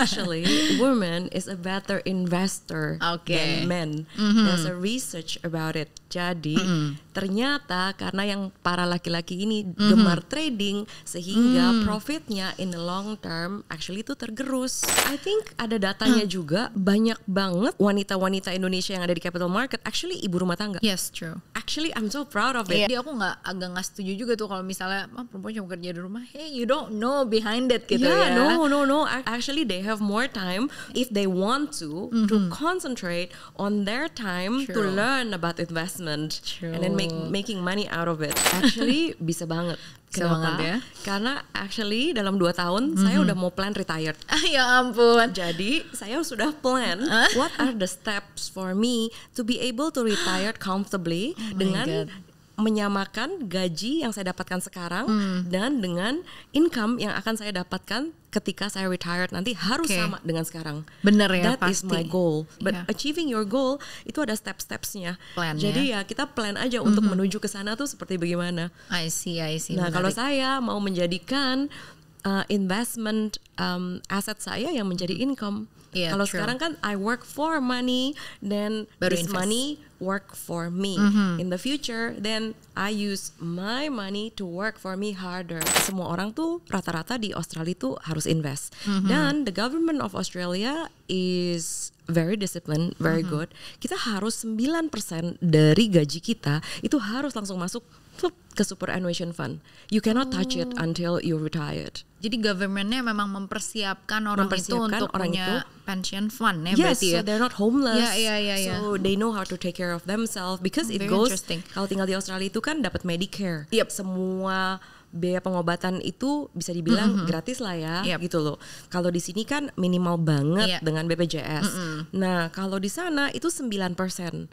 actually, women is a better investor okay. than men. Mm -hmm. There's a research about it. Jadi mm. ternyata karena yang para laki-laki ini mm -hmm. gemar trading sehingga mm. profitnya in the long term actually itu tergerus. I think ada datanya mm. juga banyak banget wanita-wanita Indonesia yang ada di capital market actually ibu rumah tangga. Yes, true. Actually I'm so proud of it. Iya. Jadi aku nggak agak nggak setuju juga tuh kalau misalnya oh, perempuan cuma kerja di rumah. Hey, you don't know behind it gitu yeah, ya. no no no. Actually they have more time if they want to mm -hmm. to mm-hmm. concentrate on their time true. to learn about investment investment True. and then make making money out of it. Actually bisa banget. Kenapa? Banget ya? Karena actually dalam 2 tahun mm -hmm. saya udah mau plan retired. Ah, ya ampun. Jadi saya sudah plan what are the steps for me to be able to retire comfortably oh dengan menyamakan gaji yang saya dapatkan sekarang hmm. dan dengan income yang akan saya dapatkan ketika saya retired nanti harus okay. sama dengan sekarang. Bener ya That pasti. is my goal. But yeah. achieving your goal itu ada step-stepsnya. Ya. Jadi ya kita plan aja mm -hmm. untuk menuju ke sana tuh seperti bagaimana. I see, I see. Nah menarik. kalau saya mau menjadikan uh, investment um, aset saya yang menjadi income Yeah, Kalau sekarang kan I work for money, then Baru this invest. money work for me. Mm -hmm. In the future, then I use my money to work for me harder. Semua orang tuh rata-rata di Australia tuh harus invest. Mm -hmm. Dan the government of Australia is very disciplined, very mm-hmm. good. Kita harus 9% dari gaji kita itu harus langsung masuk ke superannuation fund. You cannot oh. touch it oh. until you retired. Jadi governmentnya memang mempersiapkan orang mempersiapkan itu untuk orang punya itu. pension fund ya yes, ya? So they're not homeless. Yeah, yeah, yeah, yeah. So they know how to take care of themselves because oh, it goes. Kalau tinggal di Australia itu kan dapat Medicare. Yep. Semua biaya pengobatan itu bisa dibilang mm -hmm. gratis lah ya yep. gitu loh. Kalau di sini kan minimal banget yep. dengan BPJS. Mm -hmm. Nah, kalau di sana itu 9%. Mm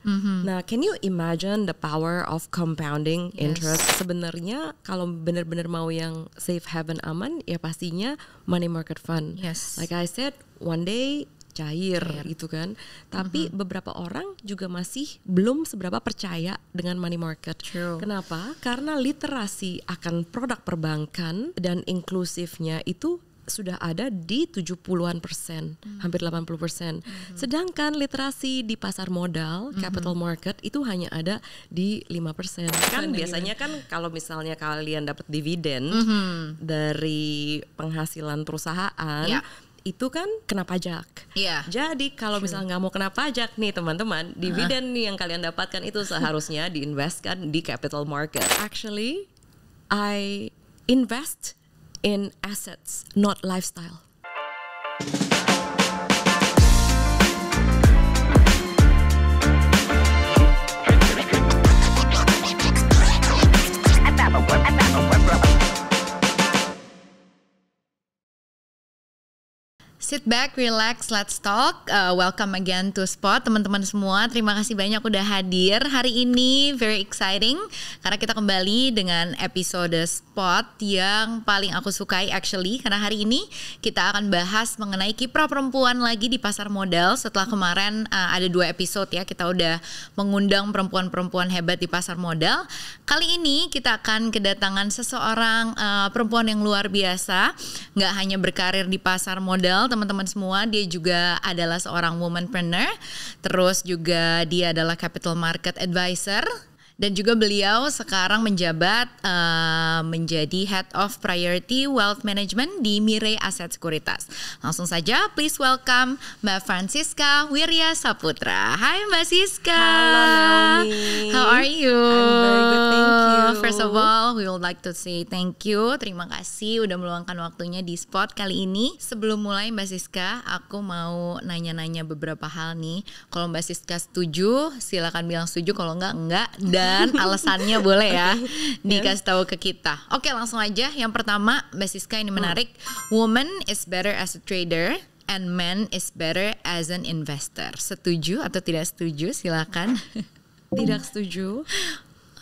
-hmm. Nah, can you imagine the power of compounding yes. interest? Sebenarnya kalau benar-benar mau yang safe haven aman ya pastinya money market fund. Yes. Like I said, one day cair yeah. gitu kan. Mm-hmm. Tapi mm -hmm. beberapa orang juga masih belum seberapa percaya dengan money market. True. Kenapa? Karena literasi akan produk perbankan dan inklusifnya itu sudah ada di 70-an persen, hmm. hampir 80 persen. Hmm. Sedangkan literasi di pasar modal, hmm. capital market itu hanya ada di 5 persen. Kan biasanya kan kalau misalnya kalian dapat dividen hmm. dari penghasilan perusahaan, yeah itu kan kena pajak. Iya. Jadi kalau misalnya nggak mau kena pajak nih teman-teman, dividen uh nih yang kalian dapatkan itu seharusnya diinvestkan di capital market. Actually, I invest in assets, not lifestyle. Sit back, relax, let's talk. Uh, welcome again to Spot, teman-teman semua. Terima kasih banyak udah hadir hari ini. Very exciting karena kita kembali dengan episode Spot yang paling aku sukai actually karena hari ini kita akan bahas mengenai kiprah perempuan lagi di pasar modal. Setelah kemarin uh, ada dua episode ya kita udah mengundang perempuan-perempuan hebat di pasar modal. Kali ini kita akan kedatangan seseorang uh, perempuan yang luar biasa, nggak hanya berkarir di pasar modal teman-teman semua. Dia juga adalah seorang womanpreneur. Terus juga dia adalah capital market advisor dan juga beliau sekarang menjabat uh, menjadi Head of Priority Wealth Management di Mirai Asset Sekuritas. Langsung saja please welcome Mbak Francisca Wirya Saputra. Hai Mbak Siska. Halo Naomi. How are you? I'm very good, thank you. First of all, we would like to say thank you. Terima kasih udah meluangkan waktunya di spot kali ini. Sebelum mulai Mbak Siska, aku mau nanya-nanya beberapa hal nih. Kalau Mbak Siska setuju, silakan bilang setuju. Kalau enggak, enggak. Dan dan alasannya boleh ya dikasih tahu ke kita. Oke, langsung aja. Yang pertama, Mbak Siska ini menarik. Woman is better as a trader and man is better as an investor. Setuju atau tidak setuju? Silakan. Tidak setuju.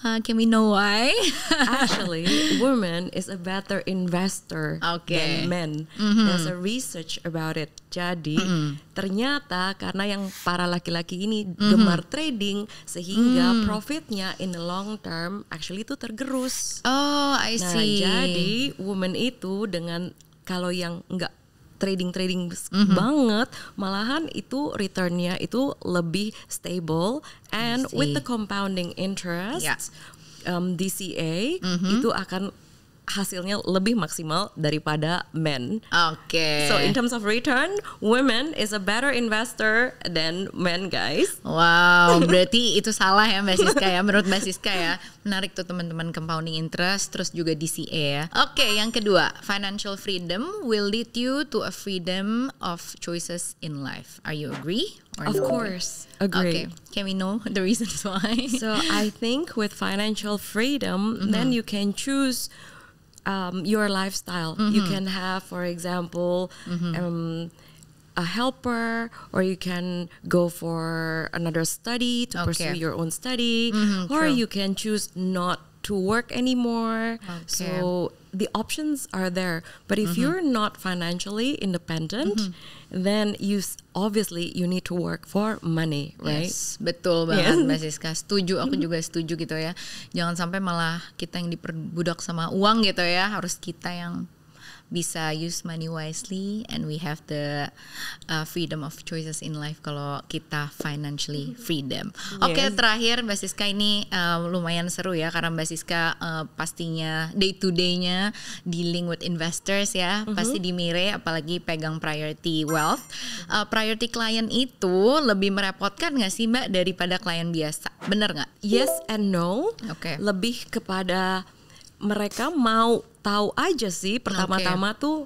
Uh, can we know why? Actually, women is a better investor okay. than men. Mm -hmm. There's a research about it. Jadi mm -hmm. ternyata karena yang para laki-laki ini mm -hmm. gemar trading sehingga mm. profitnya in the long term actually itu tergerus. Oh, I nah, see. Nah, jadi women itu dengan kalau yang enggak trading-trading mm-hmm. banget, malahan itu returnnya itu lebih stable and with the compounding interest yeah. um, DCA mm-hmm. itu akan hasilnya lebih maksimal daripada men. Oke. Okay. So in terms of return, women is a better investor than men, guys. Wow, berarti itu salah ya Mbak Siska ya. Menurut Mbak Siska ya, menarik tuh teman-teman compounding interest, terus juga DCA ya. Oke, okay, yang kedua, financial freedom will lead you to a freedom of choices in life. Are you agree? of no? course, agree. Okay. Can we know the reasons why? so I think with financial freedom, mm -hmm. then mm-hmm. you can choose um, your lifestyle. Mm-hmm. You can have, for example, mm-hmm. um, a helper, or you can go for another study to okay. pursue your own study, mm-hmm, or true. you can choose not to work anymore. Okay. So the options are there. But if mm -hmm. you're not financially independent, mm -hmm. then you obviously you need to work for money, right? Yes, betul banget yeah. Mbak Siska. Setuju, aku mm-hmm. juga setuju gitu ya. Jangan sampai malah kita yang diperbudak sama uang gitu ya, harus kita yang bisa use money wisely and we have the uh, freedom of choices in life kalau kita financially mm-hmm. freedom. Yes. Oke okay, terakhir Mbak Siska ini uh, lumayan seru ya karena Mbak Siska uh, pastinya day to day-nya dealing with investors ya mm -hmm. pasti di Mire apalagi pegang priority wealth. Mm-hmm. Uh, priority client itu lebih merepotkan nggak sih Mbak daripada klien biasa? Bener nggak? Yes and no. Oke. Okay. Lebih kepada mereka mau tahu aja sih pertama-tama okay. tuh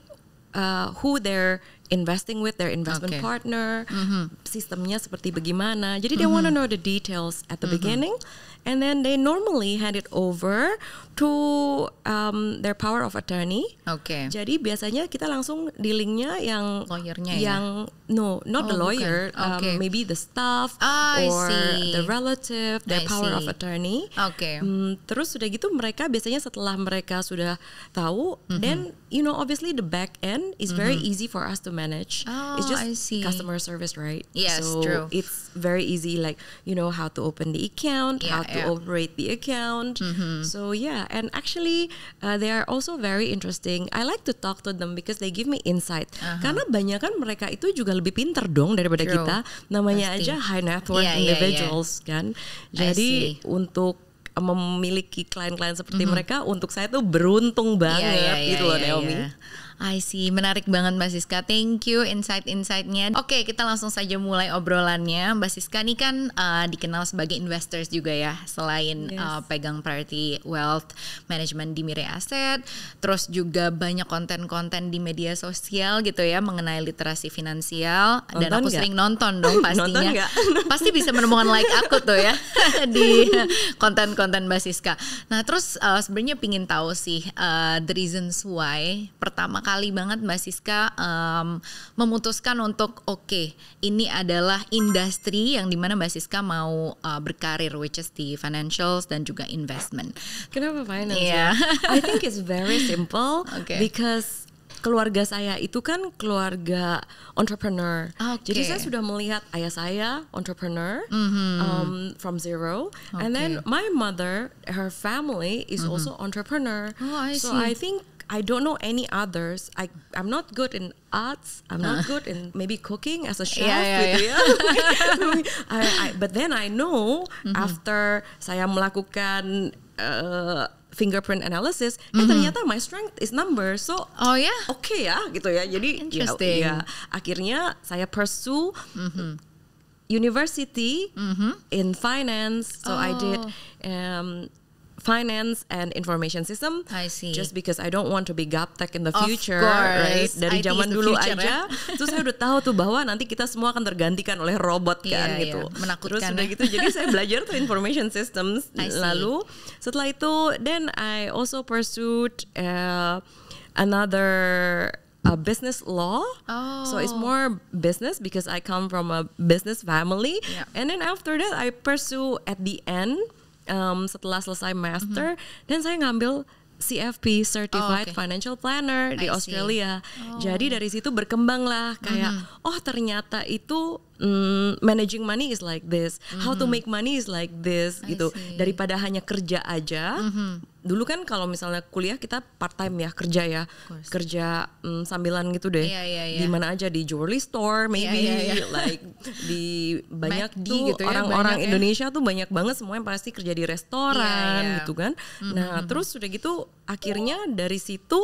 uh, who they're investing with their investment okay. partner, mm-hmm. sistemnya seperti bagaimana. Jadi mm-hmm. they want to know the details at the mm-hmm. beginning, and then they normally hand it over to um, their power of attorney. Oke. Okay. Jadi biasanya kita langsung dealingnya yang lawyernya ya? yang no, not oh, the lawyer, um, Oke. okay. um, maybe the staff oh, or the relative, their I power see. of attorney. Oke. Okay. Hmm, terus sudah gitu mereka biasanya setelah mereka sudah tahu, mm -hmm. then you know obviously the back end is mm -hmm. very mm-hmm. easy for us to manage. Oh, it's just I see. customer service, right? Yes, so true. It's very easy, like you know how to open the account, yeah, how to operate the account. Mm -hmm. So yeah, and actually uh, they are also very interesting. I like to talk to them because they give me insight. Uh-huh. Karena banyak kan mereka itu juga lebih pinter dong daripada True. kita. Namanya Pasti. aja high net worth yeah, iya, iya. individuals yeah, yeah. kan. Jadi untuk memiliki klien-klien seperti mm-hmm. mereka untuk saya tuh beruntung iya, banget yeah, yeah, yeah, gitu loh yeah, Naomi. Yeah. I see, menarik banget Mbak Siska. Thank you insight-insightnya. Oke, kita langsung saja mulai obrolannya. Mbak Siska ini kan uh, dikenal sebagai investors juga ya, selain yes. uh, pegang priority wealth management di Mirai Asset, terus juga banyak konten-konten di media sosial gitu ya mengenai literasi finansial. Nonton Dan aku gak? sering nonton dong pastinya. nonton Pasti bisa menemukan like aku tuh ya di konten-konten Mbak Siska. Nah, terus uh, sebenarnya pingin tahu sih uh, the reasons why pertama Kali banget Mbak Siska um, memutuskan untuk oke okay, ini adalah industri yang dimana Mbak Siska mau uh, berkarir which is the financials dan juga investment. Kenapa finance? Yeah. Ya? I think it's very simple okay. because keluarga saya itu kan keluarga entrepreneur. Okay. Jadi saya sudah melihat ayah saya entrepreneur mm-hmm. um, from zero, okay. and then my mother, her family is mm-hmm. also entrepreneur. Oh, I see. I think I don't know any others. I I'm not good in arts. I'm uh. not good in maybe cooking as a chef. Yeah, gitu ya. yeah, yeah. I, I, but then I know mm-hmm. after saya melakukan uh, fingerprint analysis, ya mm-hmm. eh ternyata my strength is number. So oh ya, yeah? oke okay ya gitu ya. Jadi ya, ya akhirnya saya pursue mm-hmm. university mm-hmm. in finance. So oh. I did. Oh. Um, finance and information system. I see. Just because I don't want to be gaptek in the of future, course. right? Dari IT zaman dulu future, aja. Ya. Terus saya udah tahu tuh bahwa nanti kita semua akan tergantikan oleh robot iya, kan yeah, gitu. Yeah. Menakutkan. Terus udah ya. gitu jadi saya belajar tuh information systems lalu setelah itu then I also pursued uh, another a uh, business law. Oh. So it's oh. more business because I come from a business family. Yeah. And then after that, I pursue at the end um, setelah selesai master mm -hmm. dan saya ngambil CFP Certified oh, okay. Financial Planner di Australia. Oh. Jadi dari situ berkembang lah kayak mm -hmm. oh ternyata itu mm, managing money is like this, mm -hmm. how to mm-hmm. make money is like this I gitu. See. Daripada hanya kerja aja, mm -hmm dulu kan kalau misalnya kuliah kita part time ya kerja ya kerja um, sambilan gitu deh yeah, yeah, yeah. di mana aja di jewelry store iya, maybe yeah, yeah, yeah. like di banyak McD tuh gitu ya, orang-orang ya, Indonesia ya. tuh banyak banget semua yang pasti kerja di restoran yeah, yeah. gitu kan mm-hmm. nah mm-hmm. terus sudah gitu akhirnya dari situ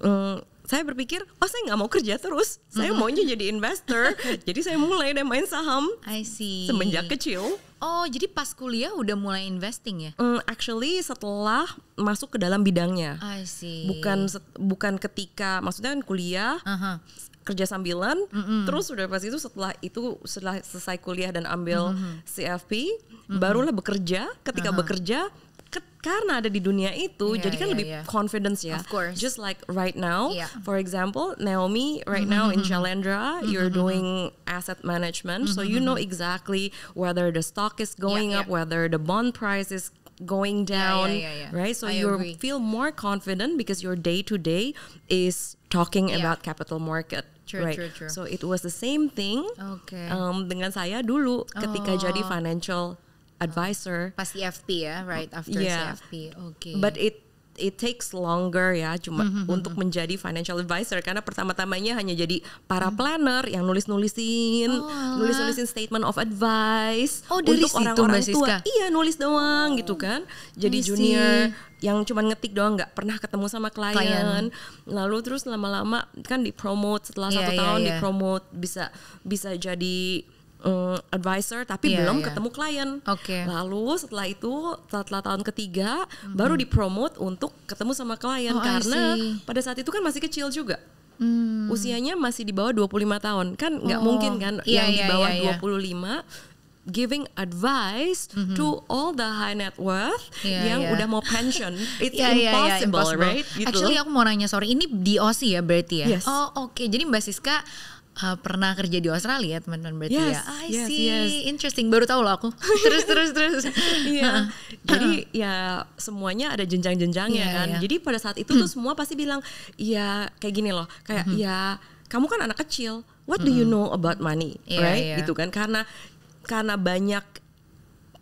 um, saya berpikir oh saya nggak mau kerja terus saya mm-hmm. maunya jadi investor jadi saya mulai deh main saham I see. semenjak kecil Oh, jadi pas kuliah udah mulai investing ya? Mm, actually setelah masuk ke dalam bidangnya. I see. Bukan bukan ketika maksudnya kan kuliah. Uh -huh kerja sambilan, mm -hmm. terus udah pas itu setelah itu setelah selesai kuliah dan ambil mm -hmm. CFP, mm -hmm. barulah bekerja. Ketika uh -huh. bekerja, ke, karena ada di dunia itu yeah, jadi kan yeah, lebih yeah. confidence ya of course. just like right now yeah. for example Naomi right mm -hmm. now in mm-hmm. Chalendra mm -hmm. you're mm-hmm. doing asset management mm -hmm. so you mm-hmm, know exactly whether the stock is going yeah, up yeah. whether the bond price is going down yeah, yeah, yeah, right so you feel more confident because your day to day is talking about capital market True, right. true, true. So it was the same thing okay. um, dengan saya dulu ketika oh. jadi financial advisor. Pas CFP ya, right after yeah. CFP. Oke. Okay. But it it takes longer ya cuma mm -hmm. untuk menjadi financial advisor karena pertama-tamanya hanya jadi para mm-hmm. planner yang nulis-nulisin oh, nulis-nulisin statement of advice oh, dari untuk orang-orang tua iya nulis doang gitu oh. gitu kan jadi Misi. junior yang cuma ngetik doang nggak pernah ketemu sama klien, klien. lalu terus lama-lama kan dipromote setelah yeah, satu yeah, tahun yeah. dipromote bisa bisa jadi um, advisor tapi yeah, belum yeah. ketemu klien. Okay. Lalu setelah itu setelah tahun ketiga mm-hmm. baru dipromot untuk ketemu sama klien oh, karena pada saat itu kan masih kecil juga. Hmm. Usianya masih di bawah 25 tahun. Kan nggak oh, mungkin kan yeah, yang di iya, bawah yeah, yeah. 25 giving advice mm -hmm. to all the high net worth yeah, yang yeah. udah mau pension. It's yeah, iya, iya, impossible, yeah, yeah, impossible, right? Gitu. Actually aku mau nanya sorry, ini di OSI ya berarti ya? Yes. Oh oke, okay. jadi Mbak Siska uh, pernah kerja di Australia teman-teman berarti ya? yes, ya. I yes, see, yes. interesting. Baru tahu loh aku. terus terus terus. Iya. Jadi ya semuanya ada jenjang-jenjangnya yeah, kan. Yeah. Jadi pada saat itu hmm. tuh semua pasti bilang, ya kayak gini loh. Kayak -hmm. ya kamu kan anak kecil. What -hmm. do you hmm. know about money?" Yeah, right? Yeah. Gitu kan. Karena karena banyak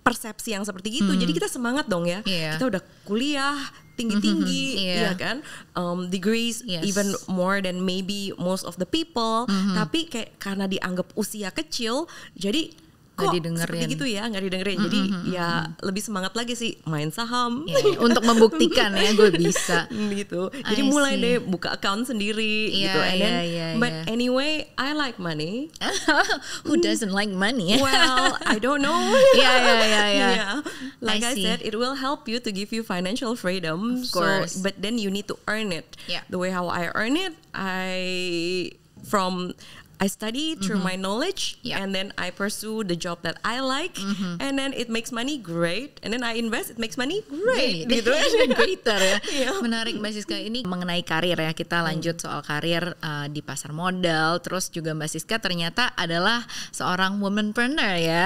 persepsi yang seperti itu. Hmm. Jadi kita semangat dong ya. Yeah. Kita udah kuliah, tinggi tinggi mm -hmm. Iya yeah. ya kan um, degrees yes. even more than maybe most of the people mm -hmm. tapi kayak karena dianggap usia kecil jadi kok didengar seperti gitu ya nggak didengerin. Jadi mm -hmm, ya mm -hmm. lebih semangat lagi sih main saham yeah, iya. untuk membuktikan ya gue bisa gitu. Jadi I mulai see. deh buka account sendiri yeah, gitu. And yeah, then, yeah, iya. but yeah. anyway, I like money. Who hmm. doesn't like money? well, I don't know. yeah, yeah, yeah, yeah. yeah. Like I, I said, it will help you to give you financial freedom. Of course. but then you need to earn it. Yeah. The way how I earn it, I from I study through mm -hmm. my knowledge yeah. and then I pursue the job that I like mm -hmm. and then it makes money great and then I invest it makes money great, gitu ya yeah. menarik Mbak Siska ini mengenai karir ya kita hmm. lanjut soal karir uh, di pasar modal terus juga Mbak Siska ternyata adalah seorang womanpreneur ya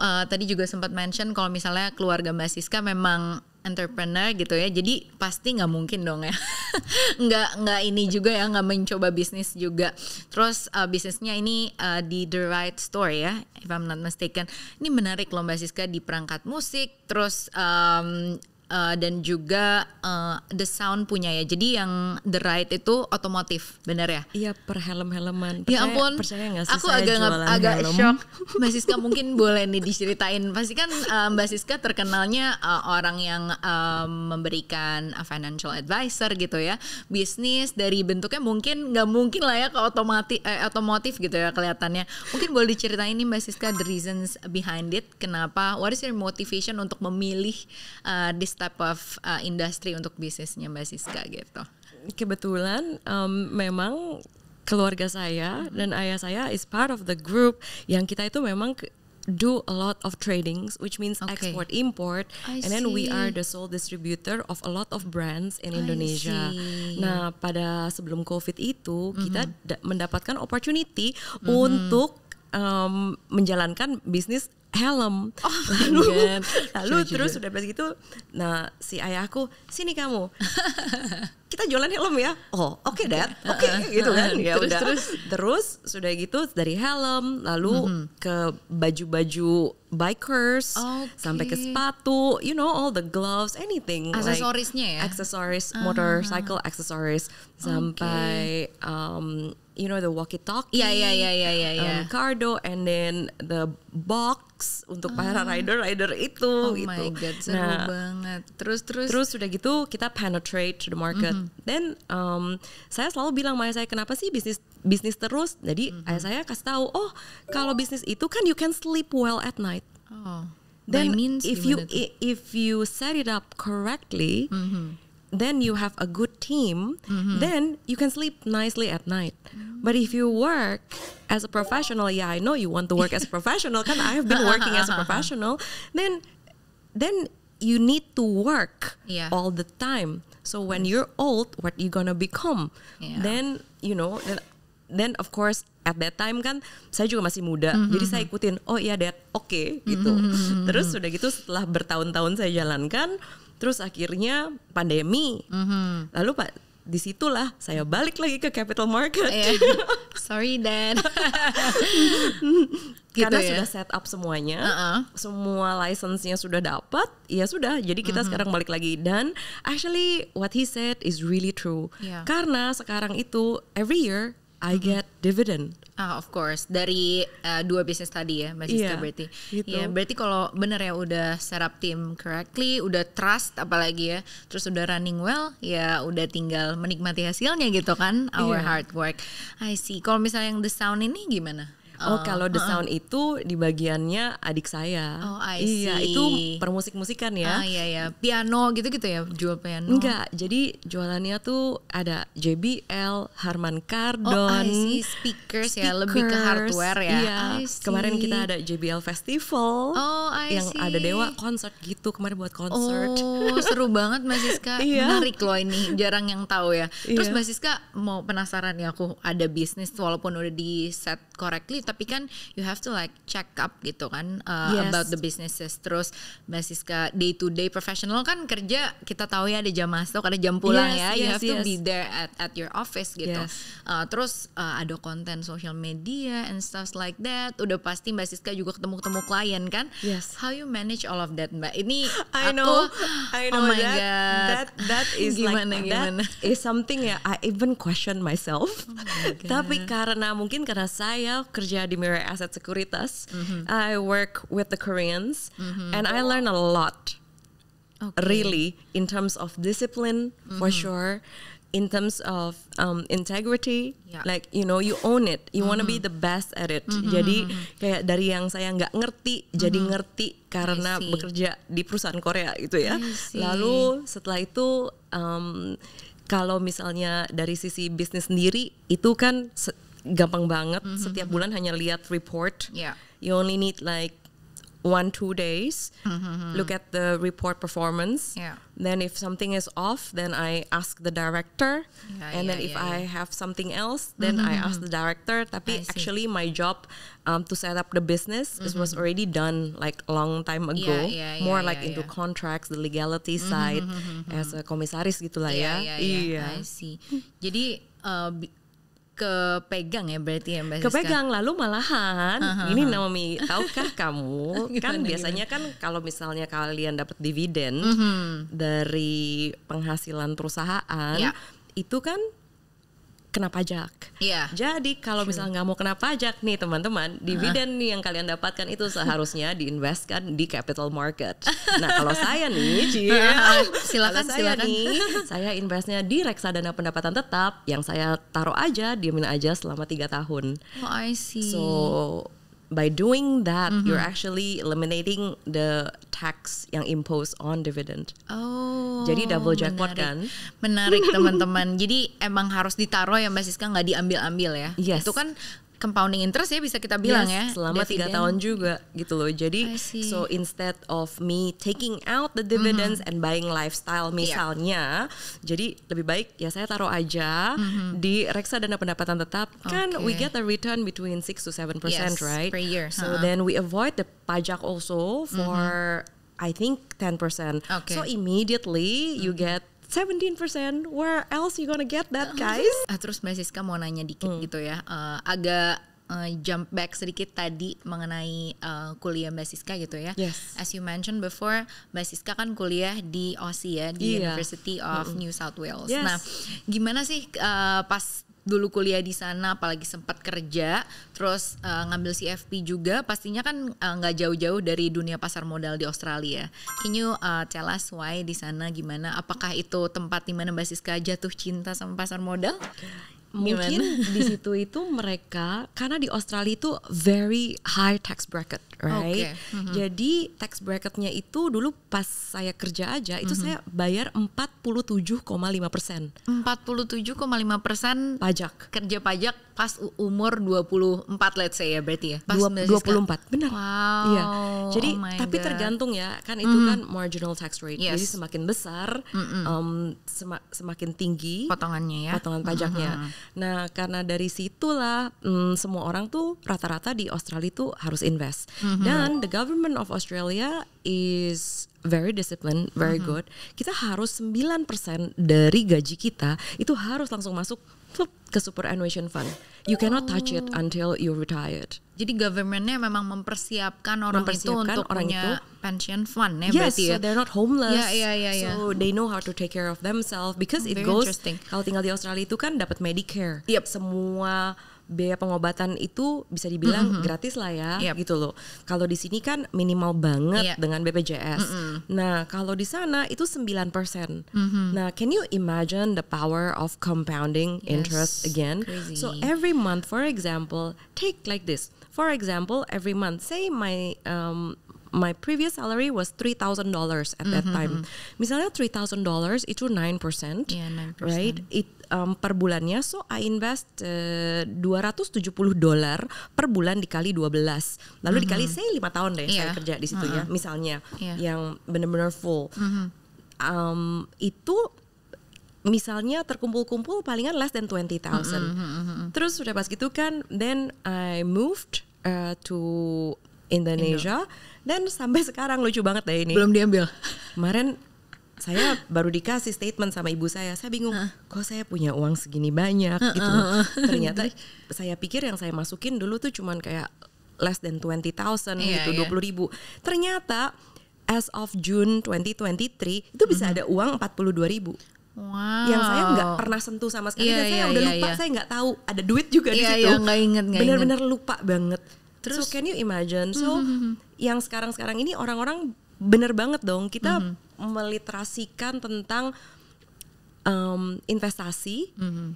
uh, tadi juga sempat mention kalau misalnya keluarga Mbak Siska memang entrepreneur gitu ya jadi pasti nggak mungkin dong ya nggak nggak ini juga ya nggak mencoba bisnis juga terus uh, bisnisnya ini uh, di the right store ya if I'm not mistaken ini menarik loh mbak Siska di perangkat musik terus um, uh, dan juga uh, the sound punya ya. Jadi yang the right itu otomotif, benar ya? Iya, per helm-helman. Ya ampun. Percaya gak sih aku agak agak helm. shock. Mbak Siska mungkin boleh nih diceritain. Pasti kan uh, Mbak Siska terkenalnya uh, orang yang uh, memberikan financial advisor gitu ya. Bisnis dari bentuknya mungkin nggak mungkin lah ya ke otomotif eh, otomotif gitu ya kelihatannya. Mungkin boleh diceritain nih Mbak Siska the reasons behind it. Kenapa? What is your motivation untuk memilih uh, this type of uh, industry untuk bisnisnya Mbak Siska gitu? Kebetulan um, memang keluarga saya dan ayah saya is part of the group yang kita itu memang do a lot of tradings, which means okay. export import, I and then see. we are the sole distributor of a lot of brands in Indonesia. Nah, pada sebelum COVID itu mm -hmm. kita mm-hmm. mendapatkan opportunity mm -hmm. untuk um, menjalankan bisnis helm oh, lalu iya. lalu terus sudah pas gitu nah si ayahku sini kamu kita jualan helm ya oh oke okay, dad oke okay, gitu kan ya terus, udah terus terus sudah gitu dari helm lalu mm -hmm. ke baju-baju bikers okay. sampai ke sepatu you know all the gloves anything aksesorisnya like, ya aksesoris uh ah. -huh. motorcycle aksesoris sampai okay. um, you know the walkie talkie, yeah yeah yeah yeah yeah, yeah. Um, Cardo, and then the box untuk oh. para ah. rider rider itu oh gitu. my god seru nah, banget. Terus terus terus sudah gitu kita penetrate to the market. Mm -hmm. Then um, saya selalu bilang sama saya kenapa sih bisnis bisnis terus? Jadi mm -hmm. ayah saya kasih tahu, oh kalau bisnis itu kan you can sleep well at night. Oh. Then means if you itu? if you set it up correctly, mm -hmm then you have a good team, mm-hmm. then you can sleep nicely at night. Mm-hmm. But if you work as a professional, yeah, I know you want to work as a professional, kan? I have been working as a professional. Then, then you need to work yeah. all the time. So when you're old, what you gonna become? Yeah. Then you know, then, then of course at that time kan saya juga masih muda mm-hmm. jadi saya ikutin oh iya dad oke okay, gitu mm-hmm. terus sudah gitu setelah bertahun-tahun saya jalankan Terus akhirnya pandemi. Mm-hmm. Lalu Pak disitulah saya balik lagi ke capital market. Yeah. Sorry dan gitu Karena ya? sudah set up semuanya, uh-uh. semua license-nya sudah dapat, ya sudah. Jadi kita mm-hmm. sekarang balik lagi dan actually what he said is really true. Yeah. Karena sekarang itu every year I mm-hmm. get dividend. Ah, of course. Dari uh, dua bisnis tadi ya, Mbak Siska iya, yeah, berarti. Gitu. yeah, berarti kalau benar ya udah serap tim correctly, udah trust apalagi ya, terus udah running well, ya udah tinggal menikmati hasilnya gitu kan, our yeah. hard work. I see. Kalau misalnya yang the sound ini gimana? Oh, oh kalau The Sound uh, itu di bagiannya adik saya. Oh, I iya, see. Iya, itu permusik-musikan ya. Ah, iya, iya. Piano gitu-gitu ya, jual piano. Enggak, jadi jualannya tuh ada JBL, Harman Kardon. Oh, I see. Speakers, speakers ya, lebih ke hardware ya. Iya. Kemarin kita ada JBL Festival. Oh, I yang see. ada Dewa konser gitu kemarin buat konser. Oh, seru banget Mbak Siska. iya. Menarik loh ini, jarang yang tahu ya. Terus iya. Mbak Siska mau penasaran ya aku ada bisnis walaupun udah di set correctly tapi kan you have to like check up gitu kan uh, yes. about the businesses terus basis ke day to day professional kan kerja kita tahu ya ada jam masuk ada jam pulang yes, ya yes, you have yes. to be there at at your office gitu yes. uh, terus uh, ada konten social media and stuff like that udah pasti Mbak Siska juga ketemu ketemu klien kan yes. how you manage all of that Mbak ini I aku, know I oh know oh my that, god that that is gimana, like gimana? that is something ya I even question myself oh my tapi karena mungkin karena saya kerja kerja di Mirror Asset Sekuritas. Mm -hmm. I work with the Koreans mm -hmm. and I learn a lot. Okay. Really in terms of discipline mm -hmm. for mm-hmm. sure, in terms of um, integrity, yeah. like you know you own it. You mm -hmm. want to be mm-hmm. the best at it. Mm -hmm. Jadi mm-hmm. kayak dari yang saya nggak ngerti mm -hmm. jadi ngerti karena bekerja di perusahaan Korea gitu ya. Lalu setelah itu um, kalau misalnya dari sisi bisnis sendiri itu kan gampang banget. Mm -hmm. Setiap bulan hanya lihat report. Yeah. You only need like one two days mm -hmm. look at the report performance yeah. then if something is off then i ask the director yeah, and yeah, then if i have something else then mm -hmm. i mm-hmm. ask the director tapi actually my job um, to set up the business mm -hmm. was mm-hmm. already done like a long time ago more like into contracts the legality mm-hmm, side as a komisaris gitulah ya iya yeah, yeah, yeah. Iya. i see jadi uh, kepegang ya berarti ya Mbak Kepegang lalu malahan uh-huh. ini Naomi tahukah kamu gimana, kan biasanya gimana? kan kalau misalnya kalian dapat dividen uh-huh. dari penghasilan perusahaan ya. itu kan kena pajak. Iya. Jadi kalau misalnya nggak mau kena pajak nih teman-teman, dividen nih yang kalian dapatkan itu seharusnya diinvestkan di capital market. Nah kalau saya nih, Cie, uh, silakan saya silakan. nih, saya investnya di reksadana pendapatan tetap yang saya taruh aja, diamin aja selama tiga tahun. Oh I see. So by doing that mm -hmm. you're actually eliminating the tax yang imposed on dividend. Oh. Jadi double jackpot menarik. kan? Menarik teman-teman. Jadi emang harus ditaruh ya Mbak Siska nggak diambil-ambil ya. Yes. Itu kan compounding interest ya bisa kita bilang yes, ya selama tiga ya. tahun juga gitu loh jadi so instead of me taking out the dividends mm -hmm. and buying lifestyle misalnya yeah. jadi lebih baik ya saya taruh aja mm -hmm. di reksadana pendapatan tetap okay. kan we get a return between 6 to 7% yes, right per year so uh -huh. then we avoid the pajak also for mm -hmm. I think 10%. Okay. So immediately mm -hmm. you mm-hmm. get 17% where else you gonna get that nah, guys uh, terus Mbak Siska mau nanya dikit hmm. gitu ya uh, agak uh, jump back sedikit tadi mengenai uh, kuliah Mbak Siska gitu ya yes. as you mentioned before Mbak Siska kan kuliah di Aussie ya di yeah. University of -hmm. New South Wales yes. nah gimana sih uh, pas dulu kuliah di sana apalagi sempat kerja terus uh, ngambil CFP juga pastinya kan eh, nggak uh, jauh-jauh dari dunia pasar modal di Australia. Can you uh, tell us why di sana gimana? Apakah itu tempat di mana basis Siska jatuh cinta sama pasar modal? Mungkin di situ itu mereka karena di Australia itu very high tax bracket right? Okay. Mm -hmm. Jadi tax bracketnya itu dulu pas saya kerja aja itu mm -hmm. saya bayar 47,5 persen. 47,5 persen pajak. Kerja pajak pas umur 24 let's say ya berarti ya. Pas 20, 24 benar. Wow. Iya. Jadi oh tapi God. tergantung ya kan itu mm. kan marginal tax rate. Yes. Jadi semakin besar Um, semakin tinggi potongannya ya. Potongan mhm, pajaknya. Mm -hmm. Nah karena dari situlah mm, semua orang tuh rata-rata di Australia itu harus invest. Mm Mm-hmm. Dan the government of Australia is very disciplined, very mm-hmm. good. Kita harus 9% dari gaji kita itu harus langsung masuk ke superannuation fund. You cannot touch it oh. until you retired. Jadi governmentnya memang mempersiapkan orang mempersiapkan itu untuk orang punya itu. pension fund ya yes, berarti ya. so they're not homeless. Yeah, yeah, yeah, yeah. So they know how to take care of themselves because it goes kalau tinggal di Australia itu kan dapat Medicare. Yep. Semua biaya pengobatan itu bisa dibilang mm-hmm. gratis lah ya yep. gitu loh. Kalau di sini kan minimal banget yep. dengan BPJS. Mm-hmm. Nah, kalau di sana itu 9%. Mm-hmm. Nah, can you imagine the power of compounding yes. interest again? Crazy. So every month for example, take like this. For example, every month say my um my previous salary was three thousand dollars at mm -hmm. that mm-hmm, time. Mm-hmm. Misalnya three thousand dollars itu nine percent, yeah, iya, right? It um, per bulannya, so I invest eh, dua ratus tujuh puluh dolar per bulan dikali dua belas, lalu mm -hmm. dikali saya lima tahun deh yeah. saya iya. kerja di situ uh -huh. ya, mm-hmm. misalnya yeah. yang benar-benar full. Mm -hmm. um, itu misalnya terkumpul-kumpul palingan less than 20,000. Mm -hmm. Terus sudah pas gitu kan then I moved uh, to Indonesia Indo. Dan sampai sekarang lucu banget deh ini. Belum diambil. Kemarin saya baru dikasih statement sama ibu saya. Saya bingung, uh. kok saya punya uang segini banyak uh, gitu. Uh, uh, Ternyata saya pikir yang saya masukin dulu tuh cuman kayak less than 20.000 yeah, gitu, yeah. 20 ribu. Ternyata as of June 2023 itu bisa uh -huh. ada uang 42 ribu. Wow. Yang saya nggak pernah sentuh sama sekali yeah, dan saya yeah, udah yeah, lupa, yeah. saya nggak tahu ada duit juga yeah, di iya, situ. Yeah, nggak inget, Bener-bener lupa banget. Terus, so can you imagine? So mm -hmm yang sekarang-sekarang ini orang-orang bener banget dong kita mm -hmm. meliterasikan tentang um, investasi mm -hmm.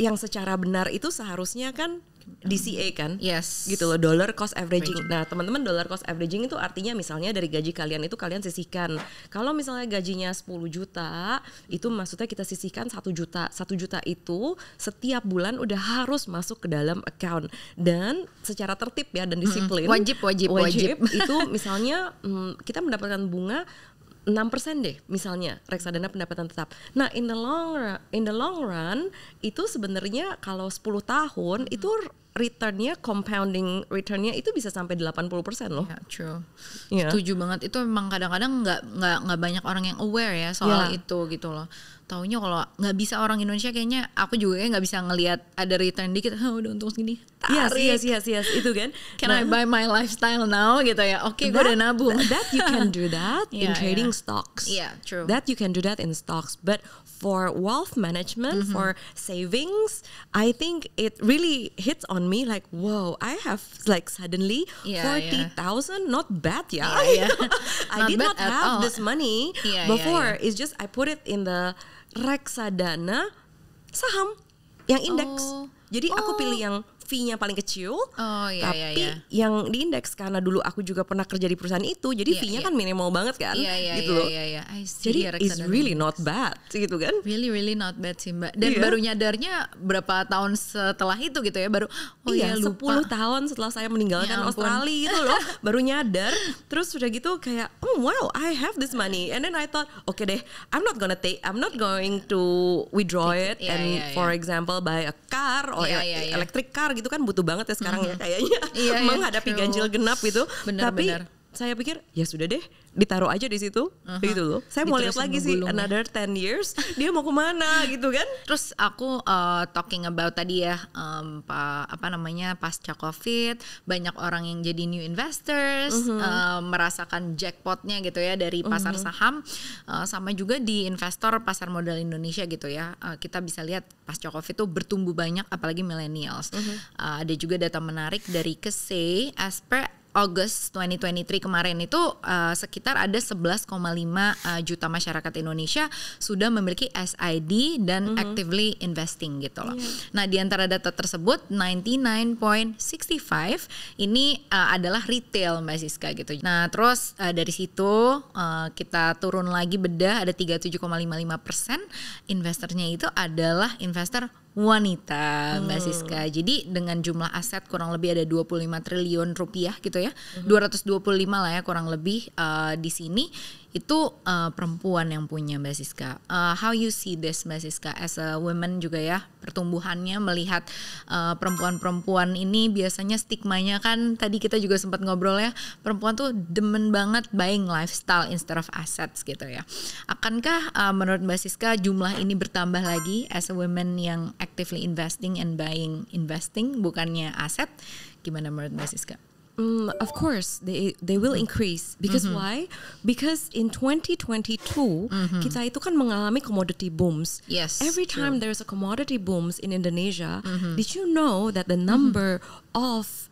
yang secara benar itu seharusnya kan DCA kan? Yes. Gitu loh, dollar cost averaging. Nah, teman-teman dollar cost averaging itu artinya misalnya dari gaji kalian itu kalian sisihkan. Kalau misalnya gajinya 10 juta, itu maksudnya kita sisihkan 1 juta. 1 juta itu setiap bulan udah harus masuk ke dalam account dan secara tertib ya dan disiplin. Hmm, wajib, wajib, wajib, wajib. Itu misalnya mm, kita mendapatkan bunga enam persen deh misalnya reksadana pendapatan tetap. Nah, in the long run, in the long run itu sebenarnya kalau 10 tahun -hmm. itu returnnya compounding returnnya itu bisa sampai 80% loh. Yeah, true. Yeah. Setuju banget. Itu memang kadang-kadang nggak -kadang nggak nggak banyak orang yang aware ya soal yeah. itu gitu loh taunya kalau nggak bisa orang Indonesia kayaknya aku juga kayak nggak bisa ngelihat ada return dikit oh, udah untung segini Iya iya, yes, yes, itu kan can nah, I buy my lifestyle now gitu ya oke okay, gue udah nabung that you can do that yeah, in trading yeah. stocks yeah true that you can do that in stocks but for wealth management, mm-hmm. for savings, I think it really hits on me like, whoa, I have like suddenly yeah, 40,000, yeah. not bad, yeah. yeah, yeah. I not did not have all. this money before. It's just I put it in the reksadana saham yang indeks. Oh. Jadi oh. aku pilih oh. yang fee-nya paling kecil. Oh iya Tapi iya, iya. yang di indeks karena dulu aku juga pernah kerja di perusahaan itu, jadi yeah, fee-nya yeah. kan minimal banget kan. Iya yeah, iya yeah, gitu yeah, yeah, yeah. I see, jadi iya, it's really not bad gitu kan. Really really not bad sih Mbak. Dan yeah. baru nyadarnya berapa tahun setelah itu gitu ya baru oh iya, ya lupa. 10 tahun setelah saya meninggalkan ya Australia gitu loh, baru nyadar. Terus sudah gitu kayak oh wow, I have this money. And then I thought, oke okay deh, I'm not gonna take I'm not going to withdraw it yeah, and yeah, yeah. for example buy a car or yeah, iya, iya, yeah, yeah. electric car gitu itu kan butuh banget ya sekarang -hmm. ya kayaknya iya, iya. menghadapi iya, ganjil genap gitu. Benar, Tapi benar saya pikir ya sudah deh ditaruh aja di situ uh-huh. gitu loh saya mau lihat lagi sih another 10 years dia mau kemana gitu kan terus aku uh, talking about tadi ya um, pa, apa namanya pasca covid banyak orang yang jadi new investors uh-huh. uh, merasakan jackpotnya gitu ya dari pasar uh-huh. saham uh, sama juga di investor pasar modal Indonesia gitu ya uh, kita bisa lihat pasca covid itu bertumbuh banyak apalagi millennials uh-huh. uh, ada juga data menarik dari Kese as per August 2023 kemarin itu uh, sekitar ada 11,5 uh, eh, juta masyarakat Indonesia sudah memiliki SID dan mm -hmm. actively investing gitu loh. Yeah. Nah, di antara data tersebut 99.65 ini uh, adalah retail Mbak Siska gitu. Nah, terus uh, dari situ uh, kita turun lagi bedah ada 37,55% investornya itu adalah investor wanita Mbak hmm. Siska. Jadi dengan jumlah aset kurang lebih ada 25 triliun rupiah gitu ya. Hmm. 225 lah ya kurang lebih uh, di sini itu uh, perempuan yang punya Mbak Siska. Uh, how you see this Mbak Siska as a woman juga ya pertumbuhannya melihat eh, perempuan-perempuan uh, ini biasanya stigmanya kan tadi kita juga sempat ngobrol ya perempuan tuh demen banget buying lifestyle instead of assets gitu ya. Akankah uh, menurut Mbak Siska jumlah ini bertambah lagi as a woman yang actively investing and buying investing bukannya aset? Gimana menurut Mbak Siska? Mm, of course, they they will increase because mm -hmm. why? Because in 2022 mm -hmm. kita itu kan mengalami commodity booms. Yes. Every time there there's a commodity booms in Indonesia, -hmm. did you know that the mm-hmm. number of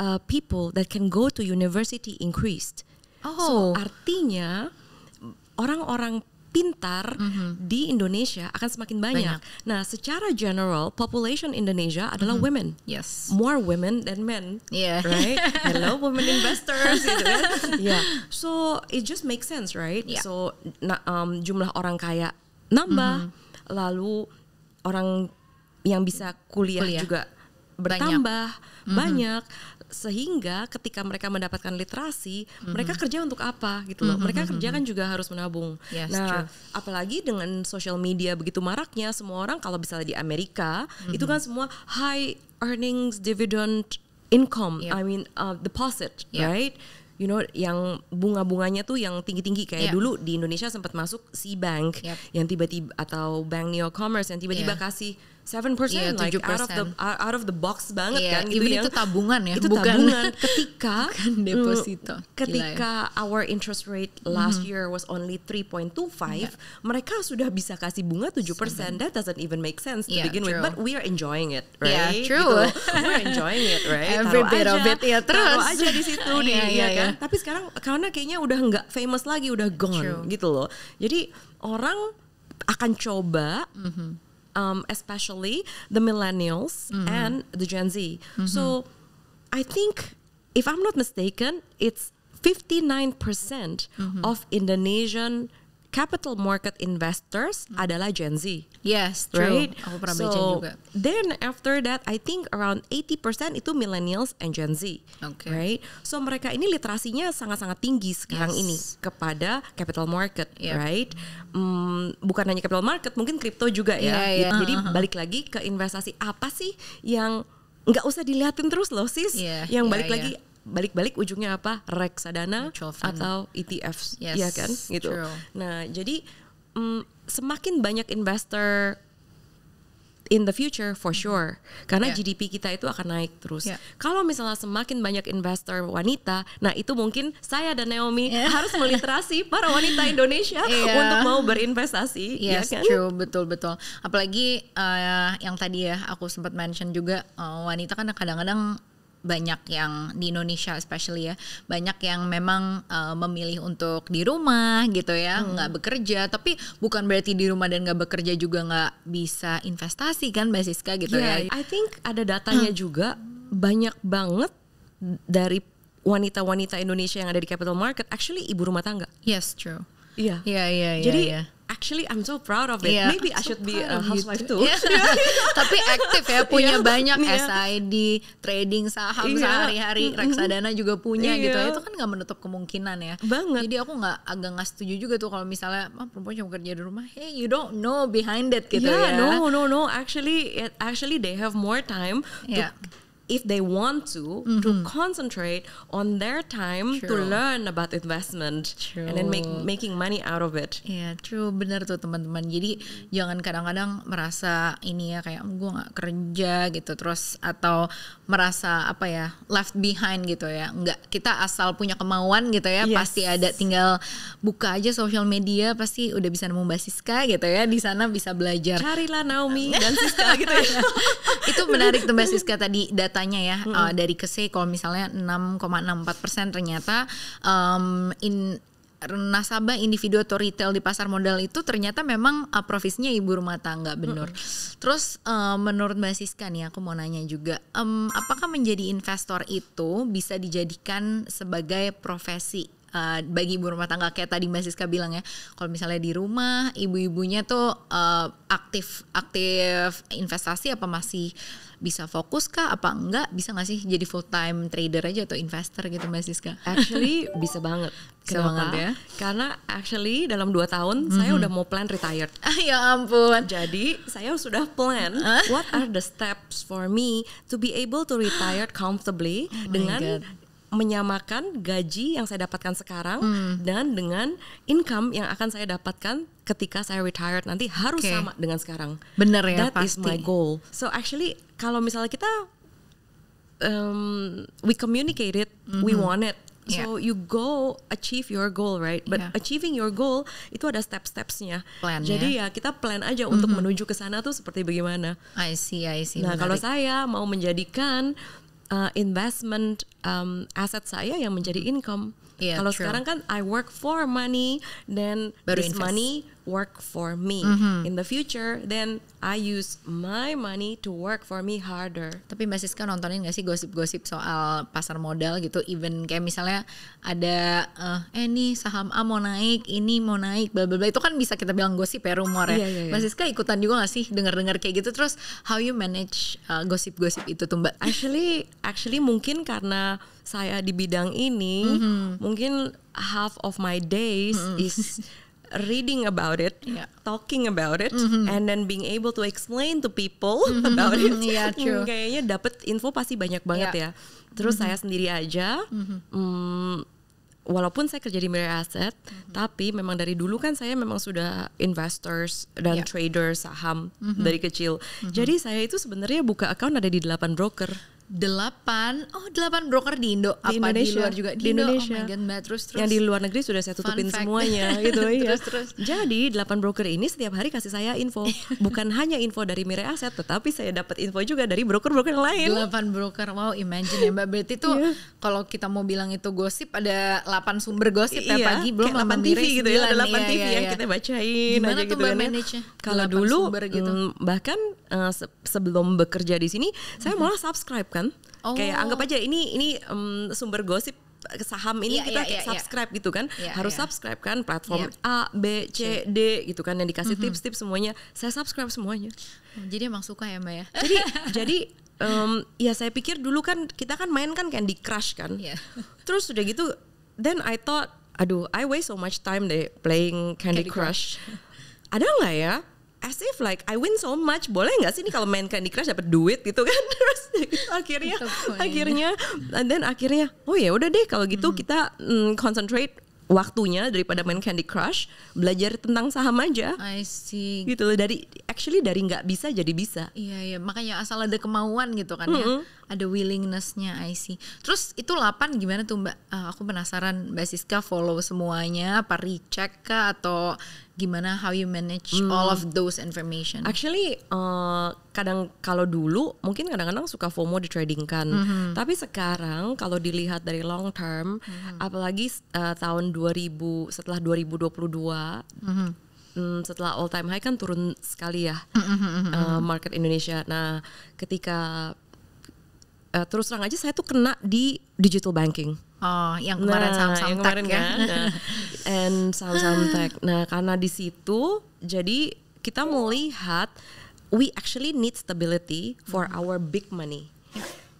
uh, people that can go to university increased? Oh. So artinya orang-orang pintar mm-hmm. di Indonesia akan semakin banyak. banyak. Nah, secara general, population Indonesia adalah mm-hmm. women. Yes. More women than men. Yeah. Right? Hello women investors gitu kan. Yeah. So, it just makes sense, right? Yeah. So, na um, jumlah orang kaya nambah, mm-hmm. lalu orang yang bisa kuliah, kuliah. juga bertambah mm-hmm. banyak. banyak. Mm-hmm sehingga ketika mereka mendapatkan literasi mm-hmm. mereka kerja untuk apa gitu loh mm-hmm. mereka mhm, kerja mhm. kan juga harus menabung yes, nah true. apalagi dengan social media begitu maraknya semua orang kalau misalnya di Amerika mm-hmm. itu kan semua high earnings dividend income yep. I mean uh, deposit yep. right you know yang bunga-bunganya tuh yang tinggi-tinggi kayak yeah. dulu di Indonesia sempat masuk C Bank yep. yang tiba-tiba atau Bank Neo Commerce yang tiba-tiba yeah. kasih seven persen, yeah, like 7%. out of the out of the box banget yeah, kan, gitu even yang, itu tabungan ya, itu bukan, tabungan. ketika bukan deposito, ketika Gila ya. our interest rate last mm -hmm. year was only 3.25, yeah. mereka sudah bisa kasih bunga 7%. persen. That doesn't even make sense to yeah, begin true. with, but we are enjoying it, iya, right? Yeah, true. Gitu. We're enjoying it, right? Every taruh bit aja, of it ya terus. Taruh aja di situ deh, yeah, yeah, kan. Yeah. Tapi sekarang karena kayaknya udah nggak famous lagi, udah gone true. gitu loh. Jadi orang akan coba mm -hmm um, especially the millennials mm-hmm. and the Gen Z. Mm-hmm. So I think, if I'm not mistaken, it's 59% percent mm-hmm. of Indonesian capital market investors hmm. adalah Gen Z. Yes, true. Right? Aku pernah so, juga. Then after that, I think around 80% itu millennials and Gen Z. Okay. Right? So mereka ini literasinya sangat-sangat tinggi sekarang yes. ini kepada capital market, yep. right? Hmm, bukan hanya capital market, mungkin crypto juga ya. Yeah, yeah. Jadi uh-huh. balik lagi ke investasi apa sih yang nggak usah dilihatin terus loh sis. Yeah, yang balik yeah, lagi yeah balik-balik ujungnya apa reksadana atau ETFs yes, ya kan gitu true. nah jadi um, semakin banyak investor in the future for mm-hmm. sure karena yeah. GDP kita itu akan naik terus. Yeah. Kalau misalnya semakin banyak investor wanita, nah itu mungkin saya dan Naomi yeah. harus meliterasi para wanita Indonesia yeah. untuk mau berinvestasi. Iya yes, ya kan? true, betul betul. Apalagi uh, yang tadi ya aku sempat mention juga uh, wanita kan kadang-kadang banyak yang di Indonesia especially ya banyak yang memang uh, memilih untuk di rumah gitu ya hmm. nggak hmm. bekerja tapi bukan berarti di rumah dan nggak bekerja juga nggak bisa investasi kan Mbak Siska gitu yeah, ya I think ada datanya hmm. juga banyak banget dari wanita-wanita Indonesia yang ada di capital market actually ibu rumah tangga yes true Iya. Iya, iya, iya. Jadi yeah actually I'm so proud of it. Yeah, Maybe I'm I should be a housewife too. Iya. Tapi aktif ya, punya yeah. banyak yeah. SID, trading saham yeah. sehari-hari, reksadana juga punya yeah. gitu. Ya. Itu kan nggak menutup kemungkinan ya. Banget. Jadi aku nggak agak nggak setuju juga tuh kalau misalnya ah, perempuan cuma kerja di rumah. Hey, you don't know behind it gitu yeah, ya. no no no. Actually, it, actually they have more time yeah. to iya if they want to mm-hmm. to concentrate on their time true. to learn about investment true. and then make, making money out of it. Ya, yeah, true benar tuh teman-teman. Jadi jangan kadang-kadang merasa ini ya kayak gue nggak kerja gitu terus atau merasa apa ya left behind gitu ya. Enggak, kita asal punya kemauan gitu ya yes. pasti ada tinggal buka aja social media pasti udah bisa nemu Basiska Siska gitu ya di sana bisa belajar. Carilah Naomi dan Siska gitu ya. Itu menarik tuh Siska tadi data datanya ya mm -hmm. uh, dari kese kalau misalnya 6,64 persen ternyata um, in nasabah individu atau retail di pasar modal itu ternyata memang uh, eh, profisinya ibu rumah tangga benar. Mm -hmm. Terus uh, menurut Mbak Siska nih aku mau nanya juga um, apakah menjadi investor itu bisa dijadikan sebagai profesi Uh, bagi ibu rumah tangga kayak tadi Mbak Siska bilang ya kalau misalnya di rumah ibu-ibunya tuh uh, aktif aktif investasi apa masih bisa fokus kah apa enggak bisa nggak sih jadi full time trader aja atau investor gitu Mbak Siska? Actually bisa banget. Bisa Kenapa? banget ya. Karena actually dalam 2 tahun mm -hmm. saya udah mau plan retired. Ah, ya ampun. Jadi saya sudah plan what are the steps for me to be able to retire comfortably oh dengan menyamakan gaji yang saya dapatkan sekarang hmm. dan dengan income yang akan saya dapatkan ketika saya retired nanti harus okay. sama dengan sekarang. Benar ya That pasti. is my goal. So actually kalau misalnya kita um, we communicated, mm -hmm. we mm-hmm. want it. Yeah. So you go achieve your goal, right? But yeah. achieving your goal itu ada step-stepsnya. Jadi ya. ya kita plan aja mm -hmm. untuk mm-hmm. menuju ke sana tuh seperti bagaimana. I see, I see. Nah kalau saya mau menjadikan uh, investment um, aset saya yang menjadi income. Yeah, Kalau sekarang kan I work for money, then Baru this invest. money work for me mm-hmm. in the future then I use my money to work for me harder tapi Mbak Siska nontonin gak sih gosip-gosip soal pasar modal gitu even kayak misalnya ada uh, eh nih saham A mau naik ini mau naik bla bla bla itu kan bisa kita bilang gosip ya rumor ya yeah, yeah, yeah. Mbak Siska ikutan juga gak sih denger dengar kayak gitu terus how you manage gosip eh, gosip-gosip itu tuh Mbak actually actually mungkin karena saya di bidang ini mm-hmm. mungkin half of my days mm-hmm. is reading about it, yeah. talking about it, mm-hmm. and then being able to explain to people mm-hmm. about it. Yeah, true. Hmm, kayaknya dapat info pasti banyak banget yeah. ya. Terus mm-hmm. saya sendiri aja, mm-hmm. Mm, walaupun saya kerja di Mirai Asset, mm-hmm. tapi memang dari dulu kan saya memang sudah investors dan yeah. trader saham mm-hmm. dari kecil. Mm-hmm. Jadi saya itu sebenarnya buka account ada di delapan broker delapan oh delapan broker di Indo di apa Indonesia. di luar juga di, di oh Indonesia oh God, terus terus yang di luar negeri sudah saya tutupin semuanya gitu iya. terus, ya terus. jadi delapan broker ini setiap hari kasih saya info bukan hanya info dari Mire Aset tetapi saya dapat info juga dari broker-broker yang lain delapan broker wow imagine ya mbak berarti tuh iya. kalau kita mau bilang itu gosip ada delapan sumber gosip ya iya, pagi belum delapan TV gitu ya delapan TV iya. yang kita bacain gimana tuh gitu mbak ya. manage kalau dulu gitu. Mm, bahkan uh, sebelum bekerja di sini saya mm-hmm. malah subscribe kan Instagram. Kan? Oh. Kayak anggap oh. aja ini ini um, sumber gosip eh, saham ini yeah, kita yeah, yeah, iya, iya. subscribe yeah. gitu kan yeah, harus yeah. subscribe kan platform yeah. A B C iya. D gitu kan yang dikasih mm-hmm. tips-tips mm -hmm. semuanya saya subscribe semuanya oh, jadi emang suka ya mbak ya jadi jadi um, ya saya pikir dulu kan kita kan main kan Candy Crush kan yeah. terus udah gitu then I thought aduh I waste so much time deh playing Candy, Candy Crush, Crush. ada nggak ya as if like I win so much boleh nggak sih ini kalau main Candy Crush dapat duit gitu kan terus gitu, akhirnya akhirnya and then akhirnya oh ya udah deh kalau gitu hmm. kita mm, concentrate waktunya daripada main Candy Crush belajar tentang saham aja. I see. Gitu loh dari actually dari nggak bisa jadi bisa. Iya iya makanya asal ada kemauan gitu kan mm -hmm. ya. Ada willingnessnya I see. Terus itu 8 gimana tuh Mbak? Uh, aku penasaran Mbak Siska follow semuanya apa recheck kah atau gimana how you manage hmm. all of those information? Actually, uh, kadang kalau dulu mungkin kadang-kadang suka FOMO kan mm -hmm. tapi sekarang kalau dilihat dari long term, mm-hmm. eh, mm-hmm. mm -hmm. apalagi uh, tahun 2000 setelah 2022. Mm -hmm. Hmm, setelah all time high kan turun sekali ya mm -hmm. uh, market Indonesia. Nah, ketika uh, terus terang aja saya tuh kena di digital banking. Oh, yang nah, kemarin nah, saham yang kemarin ya. Kan? Nah, and saham saham tech. Nah, karena di situ jadi kita melihat we actually need stability for mm -hmm. our big money.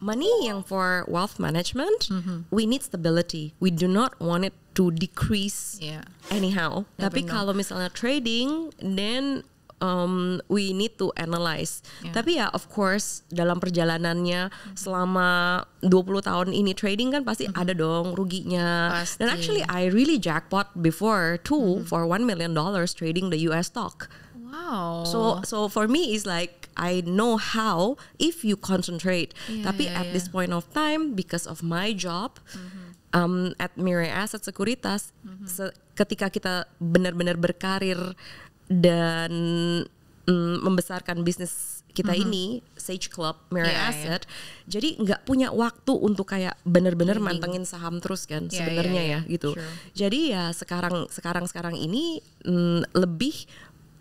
Money yang for wealth management, mm -hmm. we need stability. We do not want it to decrease yeah. anyhow. Tapi kalau misalnya trading, then um, we need to analyze. Yeah. Tapi ya of course dalam perjalanannya mm-hmm. selama 20 tahun ini trading kan pasti mm-hmm. ada dong ruginya. Pasti. Dan actually I really jackpot before too mm-hmm. for one million dollars trading the US stock. Wow. So so for me is like I know how if you concentrate. Yeah, Tapi yeah, at yeah. this point of time because of my job mm-hmm. um, at Mirai Asset Sekuritas mm-hmm. se ketika kita benar-benar berkarir dan mm, membesarkan bisnis kita mm-hmm. ini Sage Club Mary iya, yeah, Asset yeah. jadi nggak punya waktu untuk kayak bener-bener mm -hmm. mantengin saham terus kan yeah, iya, sebenarnya yeah, yeah. ya gitu sure. jadi ya sekarang sekarang sekarang ini mm, lebih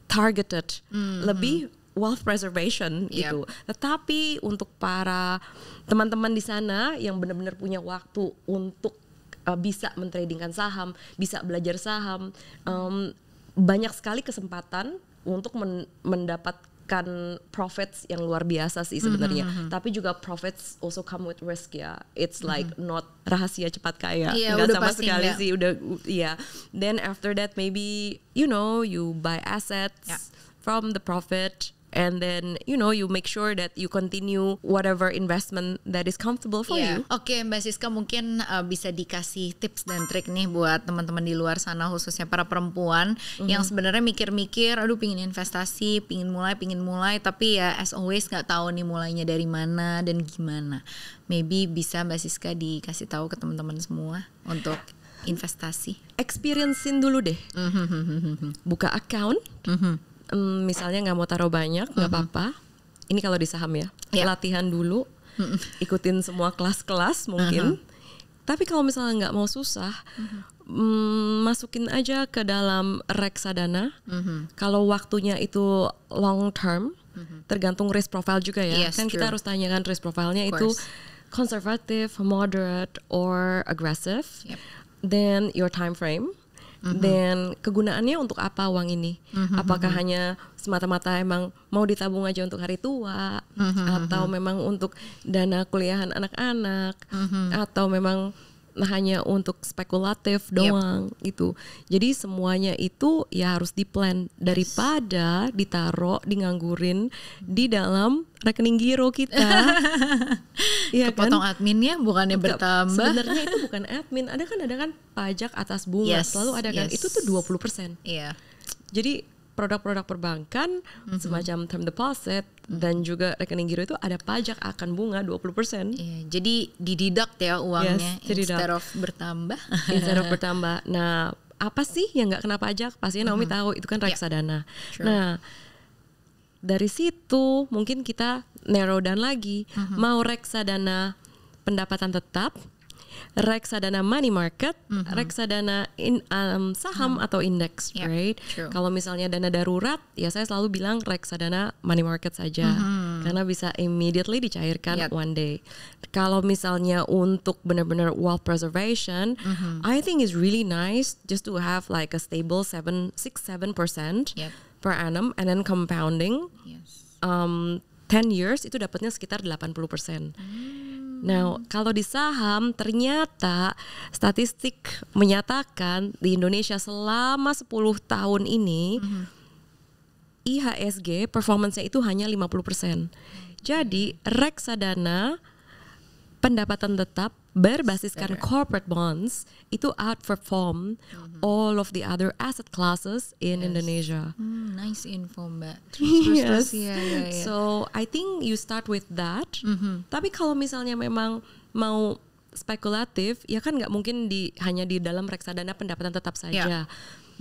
targeted mm-hmm. lebih wealth preservation yep. gitu tetapi untuk para teman-teman di sana yang bener-bener punya waktu untuk uh, bisa mentradingkan saham bisa belajar saham um, banyak sekali kesempatan untuk men mendapatkan profits yang luar biasa sih mm-hmm, sebenarnya. Mm -hmm. Tapi juga profits also come with risk ya. It's mm-hmm. like mm -hmm. not rahasia cepat kaya. Yeah, Nggak sama sekali sih udah ya. Yeah. Then after that maybe you know you buy assets yeah. from the profit and then you know you make sure that you continue whatever investment that is comfortable for yeah. you. Oke, okay, Mbak Siska mungkin uh, bisa dikasih tips dan trik nih buat teman-teman di luar sana khususnya para perempuan mm-hmm. yang sebenarnya mikir-mikir, aduh pingin investasi, pingin mulai, pingin mulai, tapi ya as always nggak tahu nih mulainya dari mana dan gimana. Maybe bisa Mbak Siska dikasih tahu ke teman-teman semua untuk investasi. Experiencein dulu deh. Mm-hmm. Buka account. Mm-hmm um, misalnya nggak mau taruh banyak nggak mm -hmm. apa-apa. Ini kalau di saham ya. Yeah. Iya. Latihan dulu, mm -hmm. ikutin semua kelas-kelas mungkin. Uh -huh. Tapi kalau misalnya nggak mau susah, mm -hmm. mm, masukin aja ke dalam reksadana. Mm -hmm. Kalau waktunya itu long term, mm -hmm. tergantung risk profile juga ya. Yes, kan true. kita harus tanyakan risk profilnya itu conservative, moderate, or aggressive. Yep. Then your time frame mm-hmm. dan kegunaannya untuk apa uang ini? Mm-hmm. Apakah mm-hmm. hanya semata-mata emang mau ditabung aja untuk hari tua mm-hmm. atau mm-hmm. memang untuk dana kuliahan anak-anak mm-hmm. atau memang nah hanya untuk spekulatif doang yep. gitu. Jadi semuanya itu ya harus diplan daripada ditaruh dinganggurin di dalam rekening giro kita. Iya kan? Kepotong kan? adminnya bukannya Enggak, bertambah. Sebenarnya itu bukan admin. Ada kan ada kan pajak atas bunga. Yes, selalu ada kan. yes. kan. Itu tuh 20%. Iya. Yeah. Jadi produk-produk perbankan mm -hmm. semacam term deposit mm -hmm. dan juga rekening giro itu ada pajak akan bunga 20%. persen iya, jadi dididak ya uangnya yes, instead of bertambah. instead of bertambah. Nah, apa sih yang nggak kena pajak? Pastinya Naomi mm -hmm. tahu itu kan iya. reksadana. Yeah. Sure. Nah, dari situ mungkin kita narrow down lagi. Mm -hmm. Mau reksadana pendapatan tetap reksadana money market, mm -hmm. reksadana in, um, saham hmm. atau indeks, yep, right? Kalau misalnya dana darurat, ya saya selalu bilang reksadana money market saja, mm -hmm. karena bisa immediately dicairkan yep. one day. Kalau misalnya untuk benar-benar wealth preservation, mm -hmm. I think it's really nice just to have like a stable seven, six, seven percent per annum, and then compounding. Yes. Um, 10 years itu dapatnya sekitar 80%. Hmm. Nah, hmm. kalau di saham ternyata statistik menyatakan di Indonesia selama 10 tahun ini uh -huh. IHSG performance-nya itu hanya 50%. Jadi reksadana pendapatan tetap berbasiskan corporate bonds itu outperform mm-hmm. all of the other asset classes in yes. Indonesia. Mm, nice info mbak. Terus, yes. terus, ya, yeah, yeah. So I think you start with that. Mm-hmm. Tapi kalau misalnya memang mau spekulatif, ya kan nggak mungkin di hanya di dalam reksadana pendapatan tetap ya. saja. Yeah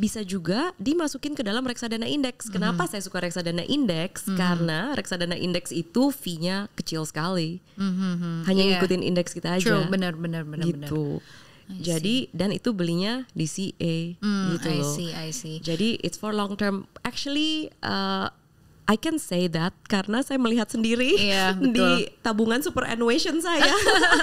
bisa juga dimasukin ke dalam reksadana indeks. Mhm. Kenapa mm-hmm. saya suka reksadana indeks? Mm-hmm. Karena reksadana indeks itu fee-nya kecil sekali. Mm-hmm. Hanya yeah. ngikutin indeks kita aja. True, benar benar benar gitu. benar. Jadi dan itu belinya di CA mm, gitu loh. I see, I see. Jadi it's for long term. Actually uh, I can say that karena saya melihat sendiri iya, di tabungan super superannuation saya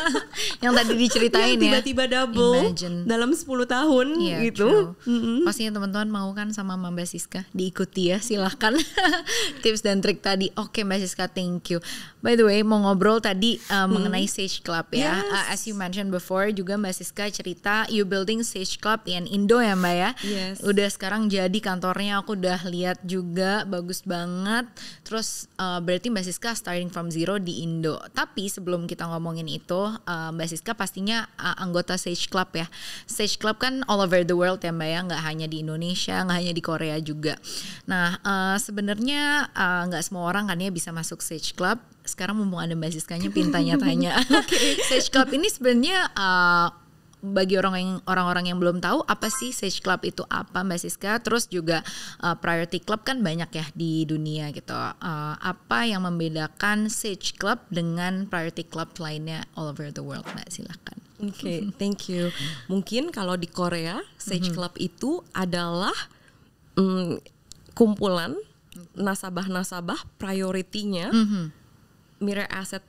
yang tadi diceritain yang ya. tiba-tiba ya. double Imagine. dalam 10 tahun iya, gitu. Mm -hmm. Pastinya teman-teman mau kan sama Mbak Siska diikuti ya silahkan tips dan trik tadi. Oke Mbak Siska thank you. By the way mau ngobrol tadi uh, hmm. mengenai Sage Club ya. Yes. Uh, as you mentioned before juga Mbak Siska cerita you building Sage Club in Indo ya Mbak ya. Yes. Udah sekarang jadi kantornya aku udah lihat juga bagus banget banget. Terus uh, berarti Mbak Siska starting from zero di Indo. Tapi sebelum kita ngomongin itu, uh, Mbak Siska pastinya uh, anggota Sage Club ya. Sage Club kan all over the world ya Mbak ya, nggak hanya di Indonesia, nggak hanya di Korea juga. Nah uh, sebenarnya uh, nggak semua orang kan ya bisa masuk Sage Club. Sekarang mumpung ada Mbak Siskanya, tanya-tanya. okay. Sage Club ini sebenarnya uh, bagi orang yang orang-orang yang belum tahu apa sih Sage Club itu apa Mbak Siska? Terus juga uh, Priority Club kan banyak ya di dunia gitu. Uh, apa yang membedakan Sage Club dengan Priority Club lainnya all over the world Mbak? Silahkan. Oke, okay, thank you. Mungkin kalau di Korea Sage mm-hmm. Club itu adalah mm, kumpulan nasabah-nasabah prioritinya mm-hmm. mirror asset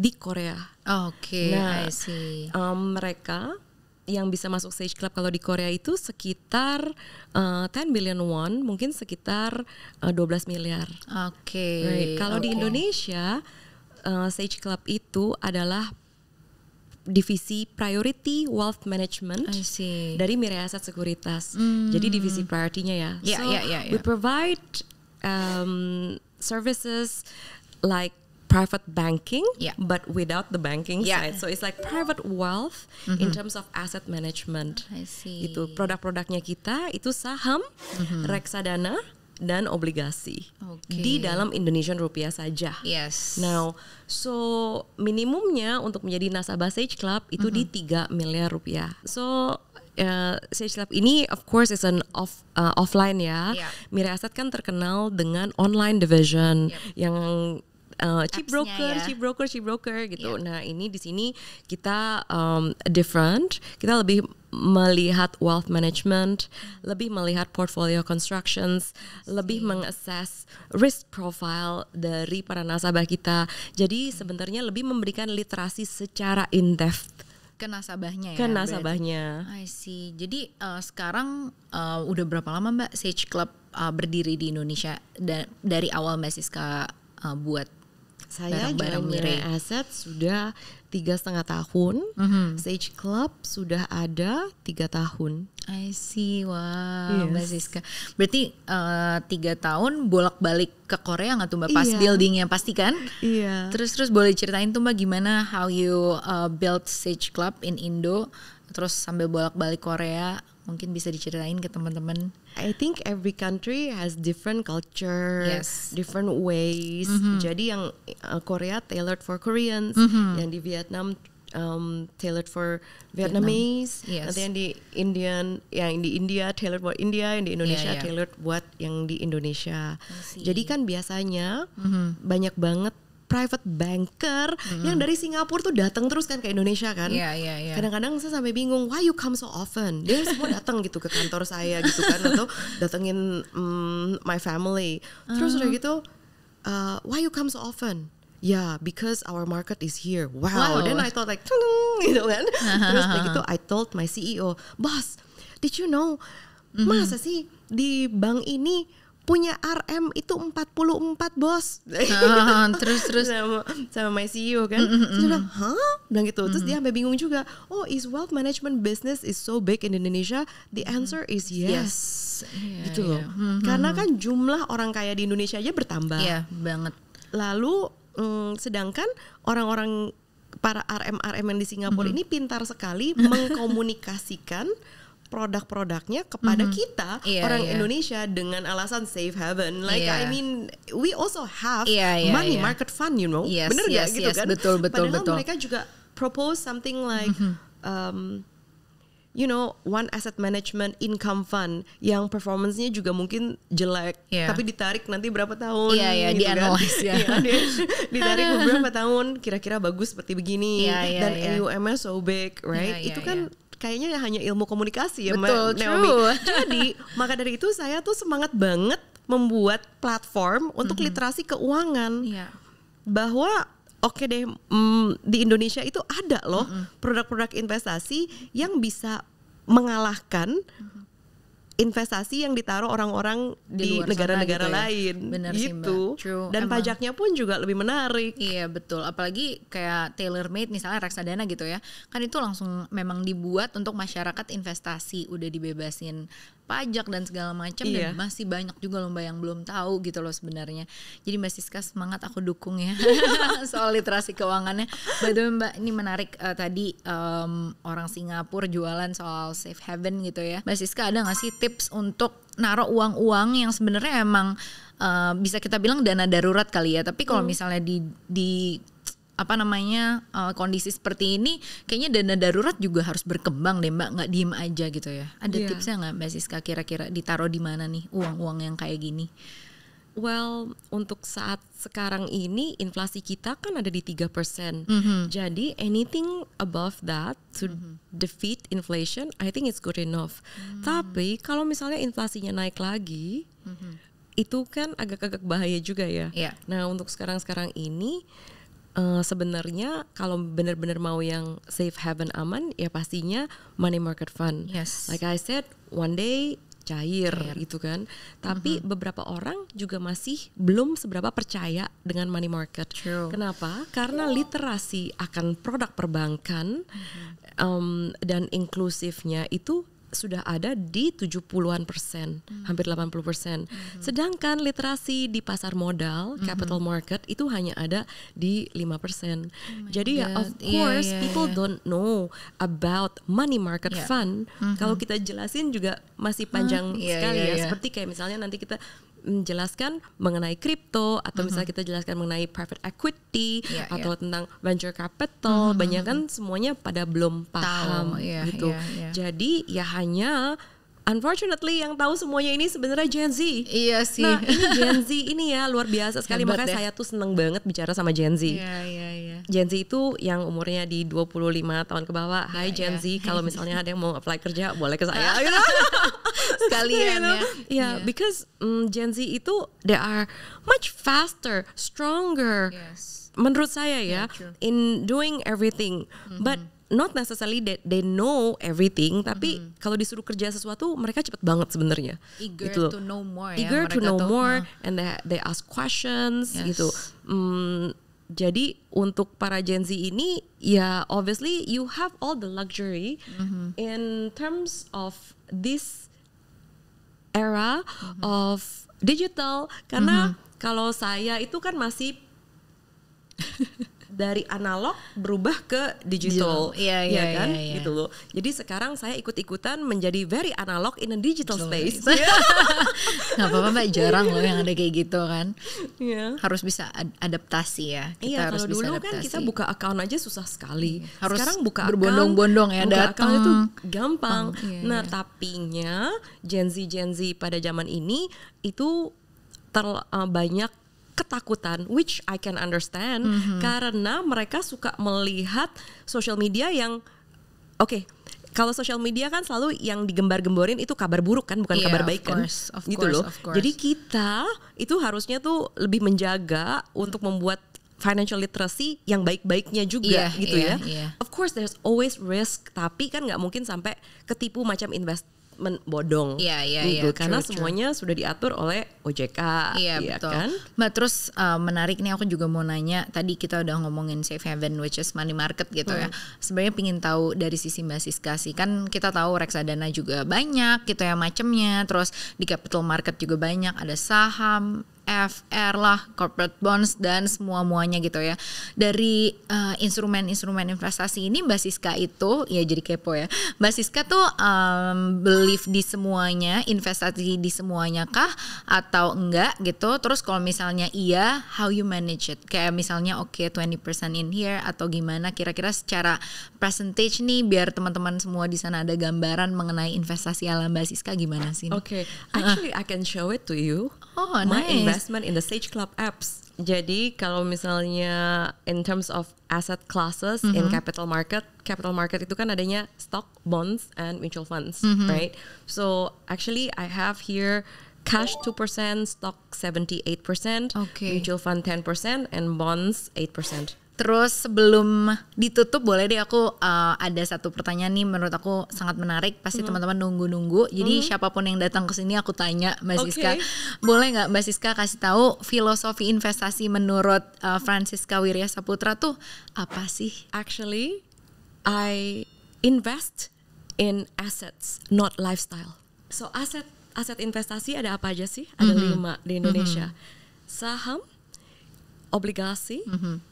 di Korea. Oh, oke, okay, nah, I see. Um, mereka yang bisa masuk stage club kalau di Korea itu sekitar uh, eh, 10 billion won, mungkin sekitar uh, eh, 12 miliar. Oke. Okay. Right. Kalau okay. di Indonesia uh, eh, stage club itu adalah divisi priority wealth management dari Mirai Asset Sekuritas. Mm. Jadi divisi priority-nya ya. Yeah, so yeah, yeah, yeah. we provide um, services like private banking yeah. but without the banking yeah. side. So it's like private wealth mm-hmm. in terms of asset management. I see. Itu produk-produknya kita itu saham, mm-hmm. reksadana dan obligasi okay. di dalam Indonesian rupiah saja. Yes. Now, so minimumnya untuk menjadi nasabah Sage Club itu mm-hmm. di 3 miliar rupiah. So uh, Sage Club ini of course is an off uh, offline ya. Yeah. Mira Asset kan terkenal dengan online division yep. yang uh, cheap broker, ya. cheap broker, cheap broker gitu. Yeah. Nah ini di sini kita um, different, kita lebih melihat wealth management, lebih melihat portfolio constructions, See. lebih mengassess risk profile dari para nasabah kita. Jadi hmm. sebenarnya lebih memberikan literasi secara in depth ke nasabahnya ya. Ke nasabahnya. I see. Jadi uh, sekarang uh, udah berapa lama Mbak Sage Club uh, berdiri di Indonesia dan dari awal Mbak Siska uh, buat saya barang mirai aset sudah tiga setengah tahun. Mm-hmm. Sage Club sudah ada tiga tahun. I see, wow, yes. Mbak Siska. Berarti uh, tiga tahun bolak-balik ke Korea nggak tuh Mbak? Pas yeah. buildingnya pasti kan? Iya. Terus-terus boleh ceritain tuh Mbak gimana how you uh, build Sage Club in Indo, terus sambil bolak-balik Korea mungkin bisa diceritain ke teman-teman I think every country has different culture yes. different ways mm -hmm. jadi yang uh, Korea tailored for Koreans mm -hmm. yang di Vietnam um, tailored for Vietnamese, yes. nanti yang di Indian, yang di India tailored for India, yang di Indonesia yeah, yeah. tailored buat yang di Indonesia. Jadi kan biasanya mm-hmm. banyak banget private banker hmm. yang dari Singapura tuh datang terus kan ke Indonesia kan. Iya, iya, iya. Kadang-kadang saya sampai bingung, why you come so often? Dia semua datang gitu ke kantor saya gitu kan atau datengin um, my family. Terus udah ah. gitu, uh, why you come so often? yeah, because our market is here. Wow. wow. Then I thought like, gitu kan. Terus kayak gitu I told my CEO, boss, did you know, mm-hmm. masa sih di bank ini punya RM itu 44 bos ah, terus terus sama, sama my CEO kan mm, mm -mm. terus dia bilang hah bilang gitu terus mm -mm. dia sampai bingung juga oh is wealth management business is so big in Indonesia the answer is yes, yes. Yeah, gitu loh yeah. mm -hmm. karena kan jumlah orang kaya di Indonesia aja bertambah yeah, banget lalu mm, sedangkan orang-orang para RM-RM yang di Singapura mm -hmm. ini pintar sekali mengkomunikasikan produk-produknya kepada mm -hmm. kita yeah, orang yeah. Indonesia dengan alasan safe haven. Like yeah. I mean, we also have yeah, yeah, money yeah. market fund, you know. Yes, Bener yes, gitu yes, kan? Betul betul Padahal betul. mereka juga propose something like mm -hmm. um, you know one asset management income fund yang performancenya juga mungkin jelek yeah. tapi ditarik nanti berapa tahun yeah, yeah, gitu kan? Iya. Iya, di kan. analyze, ya. ditarik beberapa tahun kira-kira bagus seperti begini yeah, yeah, dan yeah. AUM-nya so big right yeah, yeah, itu kan yeah kayaknya ya hanya ilmu komunikasi ya Betul, Ma- Naomi. True. Jadi maka dari itu saya tuh semangat banget membuat platform untuk mm -hmm. literasi keuangan. Yeah. Bahwa oke okay deh mm, di Indonesia itu ada loh produk-produk mm -hmm. investasi yang bisa mengalahkan investasi yang ditaruh orang-orang di, negara-negara gitu ya. lain ya. Bener gitu. Sih, True. Dan Emang. pajaknya pun juga lebih menarik. Iya, betul. Apalagi kayak tailor made misalnya reksadana gitu ya. Kan itu langsung memang dibuat untuk masyarakat investasi, udah dibebasin pajak dan segala macam iya. dan masih banyak juga lomba yang belum tahu gitu loh sebenarnya. Jadi Mbak Siska semangat aku dukung ya soal literasi keuangannya. By the Mbak ini menarik uh, tadi um, orang Singapura jualan soal safe haven gitu ya. Mbak Siska ada nggak sih tips untuk naruh uang-uang yang sebenarnya emang uh, bisa kita bilang dana darurat kali ya. Tapi kalau hmm. misalnya di di apa namanya uh, kondisi seperti ini kayaknya dana darurat juga harus berkembang deh mbak nggak diem aja gitu ya ada yeah. tipsnya nggak mbak Siska kira-kira ditaruh di mana nih uang-uang yang kayak gini Well, untuk saat sekarang ini inflasi kita kan ada di tiga Mm -hmm. Jadi anything above that to mm -hmm. defeat inflation, I think it's good enough. Mm -hmm. Tapi kalau misalnya inflasinya naik lagi, mm -hmm. itu kan agak-agak bahaya juga ya. Yeah. Nah, untuk sekarang-sekarang ini uh, sebenarnya kalau benar-benar mau yang safe haven aman ya pastinya money market fund. Yes. Like I said, one day cair, cair. gitu kan. Mm-hmm. Tapi uh-huh. beberapa orang juga masih belum seberapa percaya dengan money market. True. Kenapa? Karena literasi akan produk perbankan uh-huh. um, dan inklusifnya itu sudah ada di 70-an persen, hmm. hampir 80 persen. Hmm. Sedangkan literasi di pasar modal, hmm. capital market itu hanya ada di 5 persen. Oh Jadi ya, God. ya of iya, iya, course yeah, yeah, people yeah. don't know about money market yeah. fund. -hmm. Kalau kita jelasin juga masih panjang hmm. yeah, sekali yeah, ya. Yeah. Seperti kayak misalnya nanti kita menjelaskan mengenai kripto atau mm-hmm. misalnya kita jelaskan mengenai private equity yeah, iya. atau yeah. tentang venture capital, mm-hmm. banyak kan semuanya pada belum paham Tau, iya, yeah, gitu. Yeah, yeah. Jadi ya hanya unfortunately yang tahu semuanya ini sebenarnya Gen Z. Iya sih. Nah, ini Gen Z ini ya luar biasa sekali Hebat makanya deh. saya tuh seneng banget bicara sama Gen Z. Iya, iya, iya. Gen Z itu yang umurnya di 25 tahun ke bawah. Iya, Hai iya. Gen ya. Z, kalau misalnya ada yang mau apply kerja boleh ke saya gitu. Sekalian you gitu. know? ya. Yeah, yeah, because um, Gen Z itu they are much faster, stronger. Yes. Menurut saya ya yeah, in doing everything. Mm -hmm. But mm-hmm not necessarily they, they know everything mm-hmm. tapi mm-hmm. kalau disuruh kerja sesuatu mereka cepet banget sebenarnya eager gitu. to know more ya eager ya, to know tuh, more uh. and they they ask questions yes. gitu mm, jadi untuk para Gen Z ini ya obviously you have all the luxury mm-hmm. in terms of this era mm-hmm. of digital karena mm-hmm. kalau saya itu kan masih dari analog berubah ke digital, digital. Yeah, yeah, ya kan yeah, yeah. gitu loh. Jadi sekarang saya ikut-ikutan menjadi very analog in a digital space. Gak apa-apa mbak, jarang loh yang ada kayak gitu kan. Yeah. Harus bisa adaptasi ya. Kita yeah, harus kalau bisa dulu adaptasi. kan kita buka account aja susah sekali. Iya, harus sekarang buka berbondong-bondong ya datang. itu gampang. Oh, yeah, nah yeah. tapinya Gen Z Gen Z pada zaman ini itu ter, uh, banyak ketakutan which I can understand mm -hmm. karena mereka suka melihat social media yang oke okay, kalau social media kan selalu yang digembar-gemborin itu kabar buruk kan bukan yeah, kabar baik kan gitu loh jadi kita itu harusnya tuh lebih menjaga untuk membuat financial literacy yang baik-baiknya juga yeah, gitu yeah, ya yeah. of course there's always risk tapi kan nggak mungkin sampai ketipu macam invest men bodong yeah, yeah, Google yeah, karena true, ya. semuanya sudah diatur oleh OJK yeah, ya betul. kan Mbak terus uh, menarik nih aku juga mau nanya tadi kita udah ngomongin safe haven which is money market gitu ya. hmm. ya sebenarnya pingin tahu dari sisi Mbak Siska sih kan kita tahu reksadana juga banyak gitu ya macemnya terus di capital market juga banyak ada saham FR lah, corporate bonds dan semua-muanya gitu ya. Dari eh, instrumen-instrumen investasi ini Mbak Siska itu ya jadi kepo ya. Mbak Siska tuh um, believe di semuanya, investasi di semuanya kah atau enggak gitu. Terus kalau misalnya iya, how you manage it? Kayak misalnya oke okay, 20% in here atau gimana kira-kira secara percentage nih biar teman-teman semua di sana ada gambaran mengenai investasi ala Mbak Siska gimana sih? Oke, okay. actually uh. I can show it to you. Oh, my nice. investment in the Sage Club apps. Jadi kalau misalnya in terms of asset classes mm -hmm. in mm-hmm. capital market, capital market itu kan adanya stock, bonds, and mutual funds, mm -hmm. right? So actually I have here cash 2%, stock 78%, okay. mutual fund 10%, and bonds 8%. Terus sebelum ditutup boleh deh aku uh, ada satu pertanyaan nih menurut aku sangat menarik pasti mm-hmm. teman-teman nunggu-nunggu. Jadi mm-hmm. siapapun yang datang ke sini aku tanya Mbak okay. Siska, boleh nggak Mbak Siska kasih tahu filosofi investasi menurut uh, Francisca Wirya Saputra tuh apa sih? Actually, I invest in assets, not lifestyle. So aset aset investasi ada apa aja sih? Ada mm-hmm. lima di Indonesia. Mm-hmm. Saham, obligasi, mm-hmm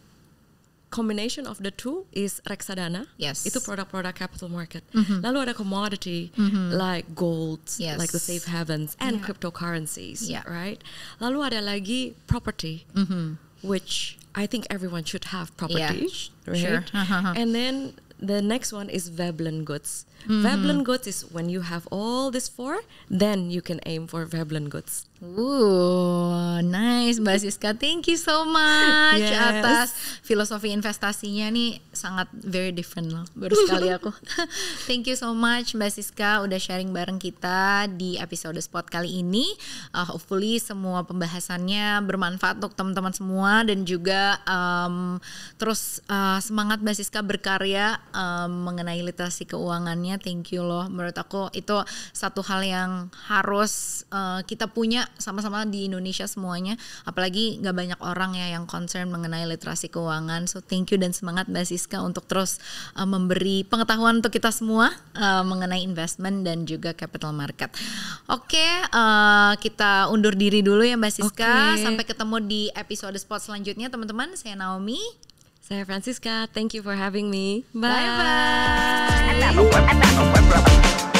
combination of the two is reksadana. Yes. Itu produk-produk capital market. Mm-hmm. Lalu ada commodity mm-hmm. like gold, yes. like the safe havens and yeah. cryptocurrencies, yeah. right? Lalu ada lagi property, mm-hmm. which I think everyone should have property, yeah. right? Sure. Uh-huh. and then the next one is Veblen goods. Mm-hmm. Veblen goods is when you have all these four, then you can aim for Veblen goods. Woo, nice Mbak Siska. Thank you so much yes. atas filosofi investasinya nih sangat very different loh. Baru sekali aku. Thank you so much Mbak Siska udah sharing bareng kita di episode spot kali ini. Uh, hopefully semua pembahasannya bermanfaat untuk teman-teman semua dan juga um, terus uh, semangat Mbak Siska berkarya um, mengenai literasi keuangannya. Thank you loh. Menurut aku itu satu hal yang harus uh, kita punya sama-sama di Indonesia semuanya apalagi nggak banyak orang ya yang concern mengenai literasi keuangan so thank you dan semangat Mbak Siska untuk terus uh, memberi pengetahuan untuk kita semua uh, mengenai investment dan juga capital market oke okay, uh, eh, kita undur diri dulu ya Mbak Siska okay. sampai ketemu di episode spot selanjutnya teman-teman saya Naomi saya Francisca, thank you for having me. Bye bye. bye.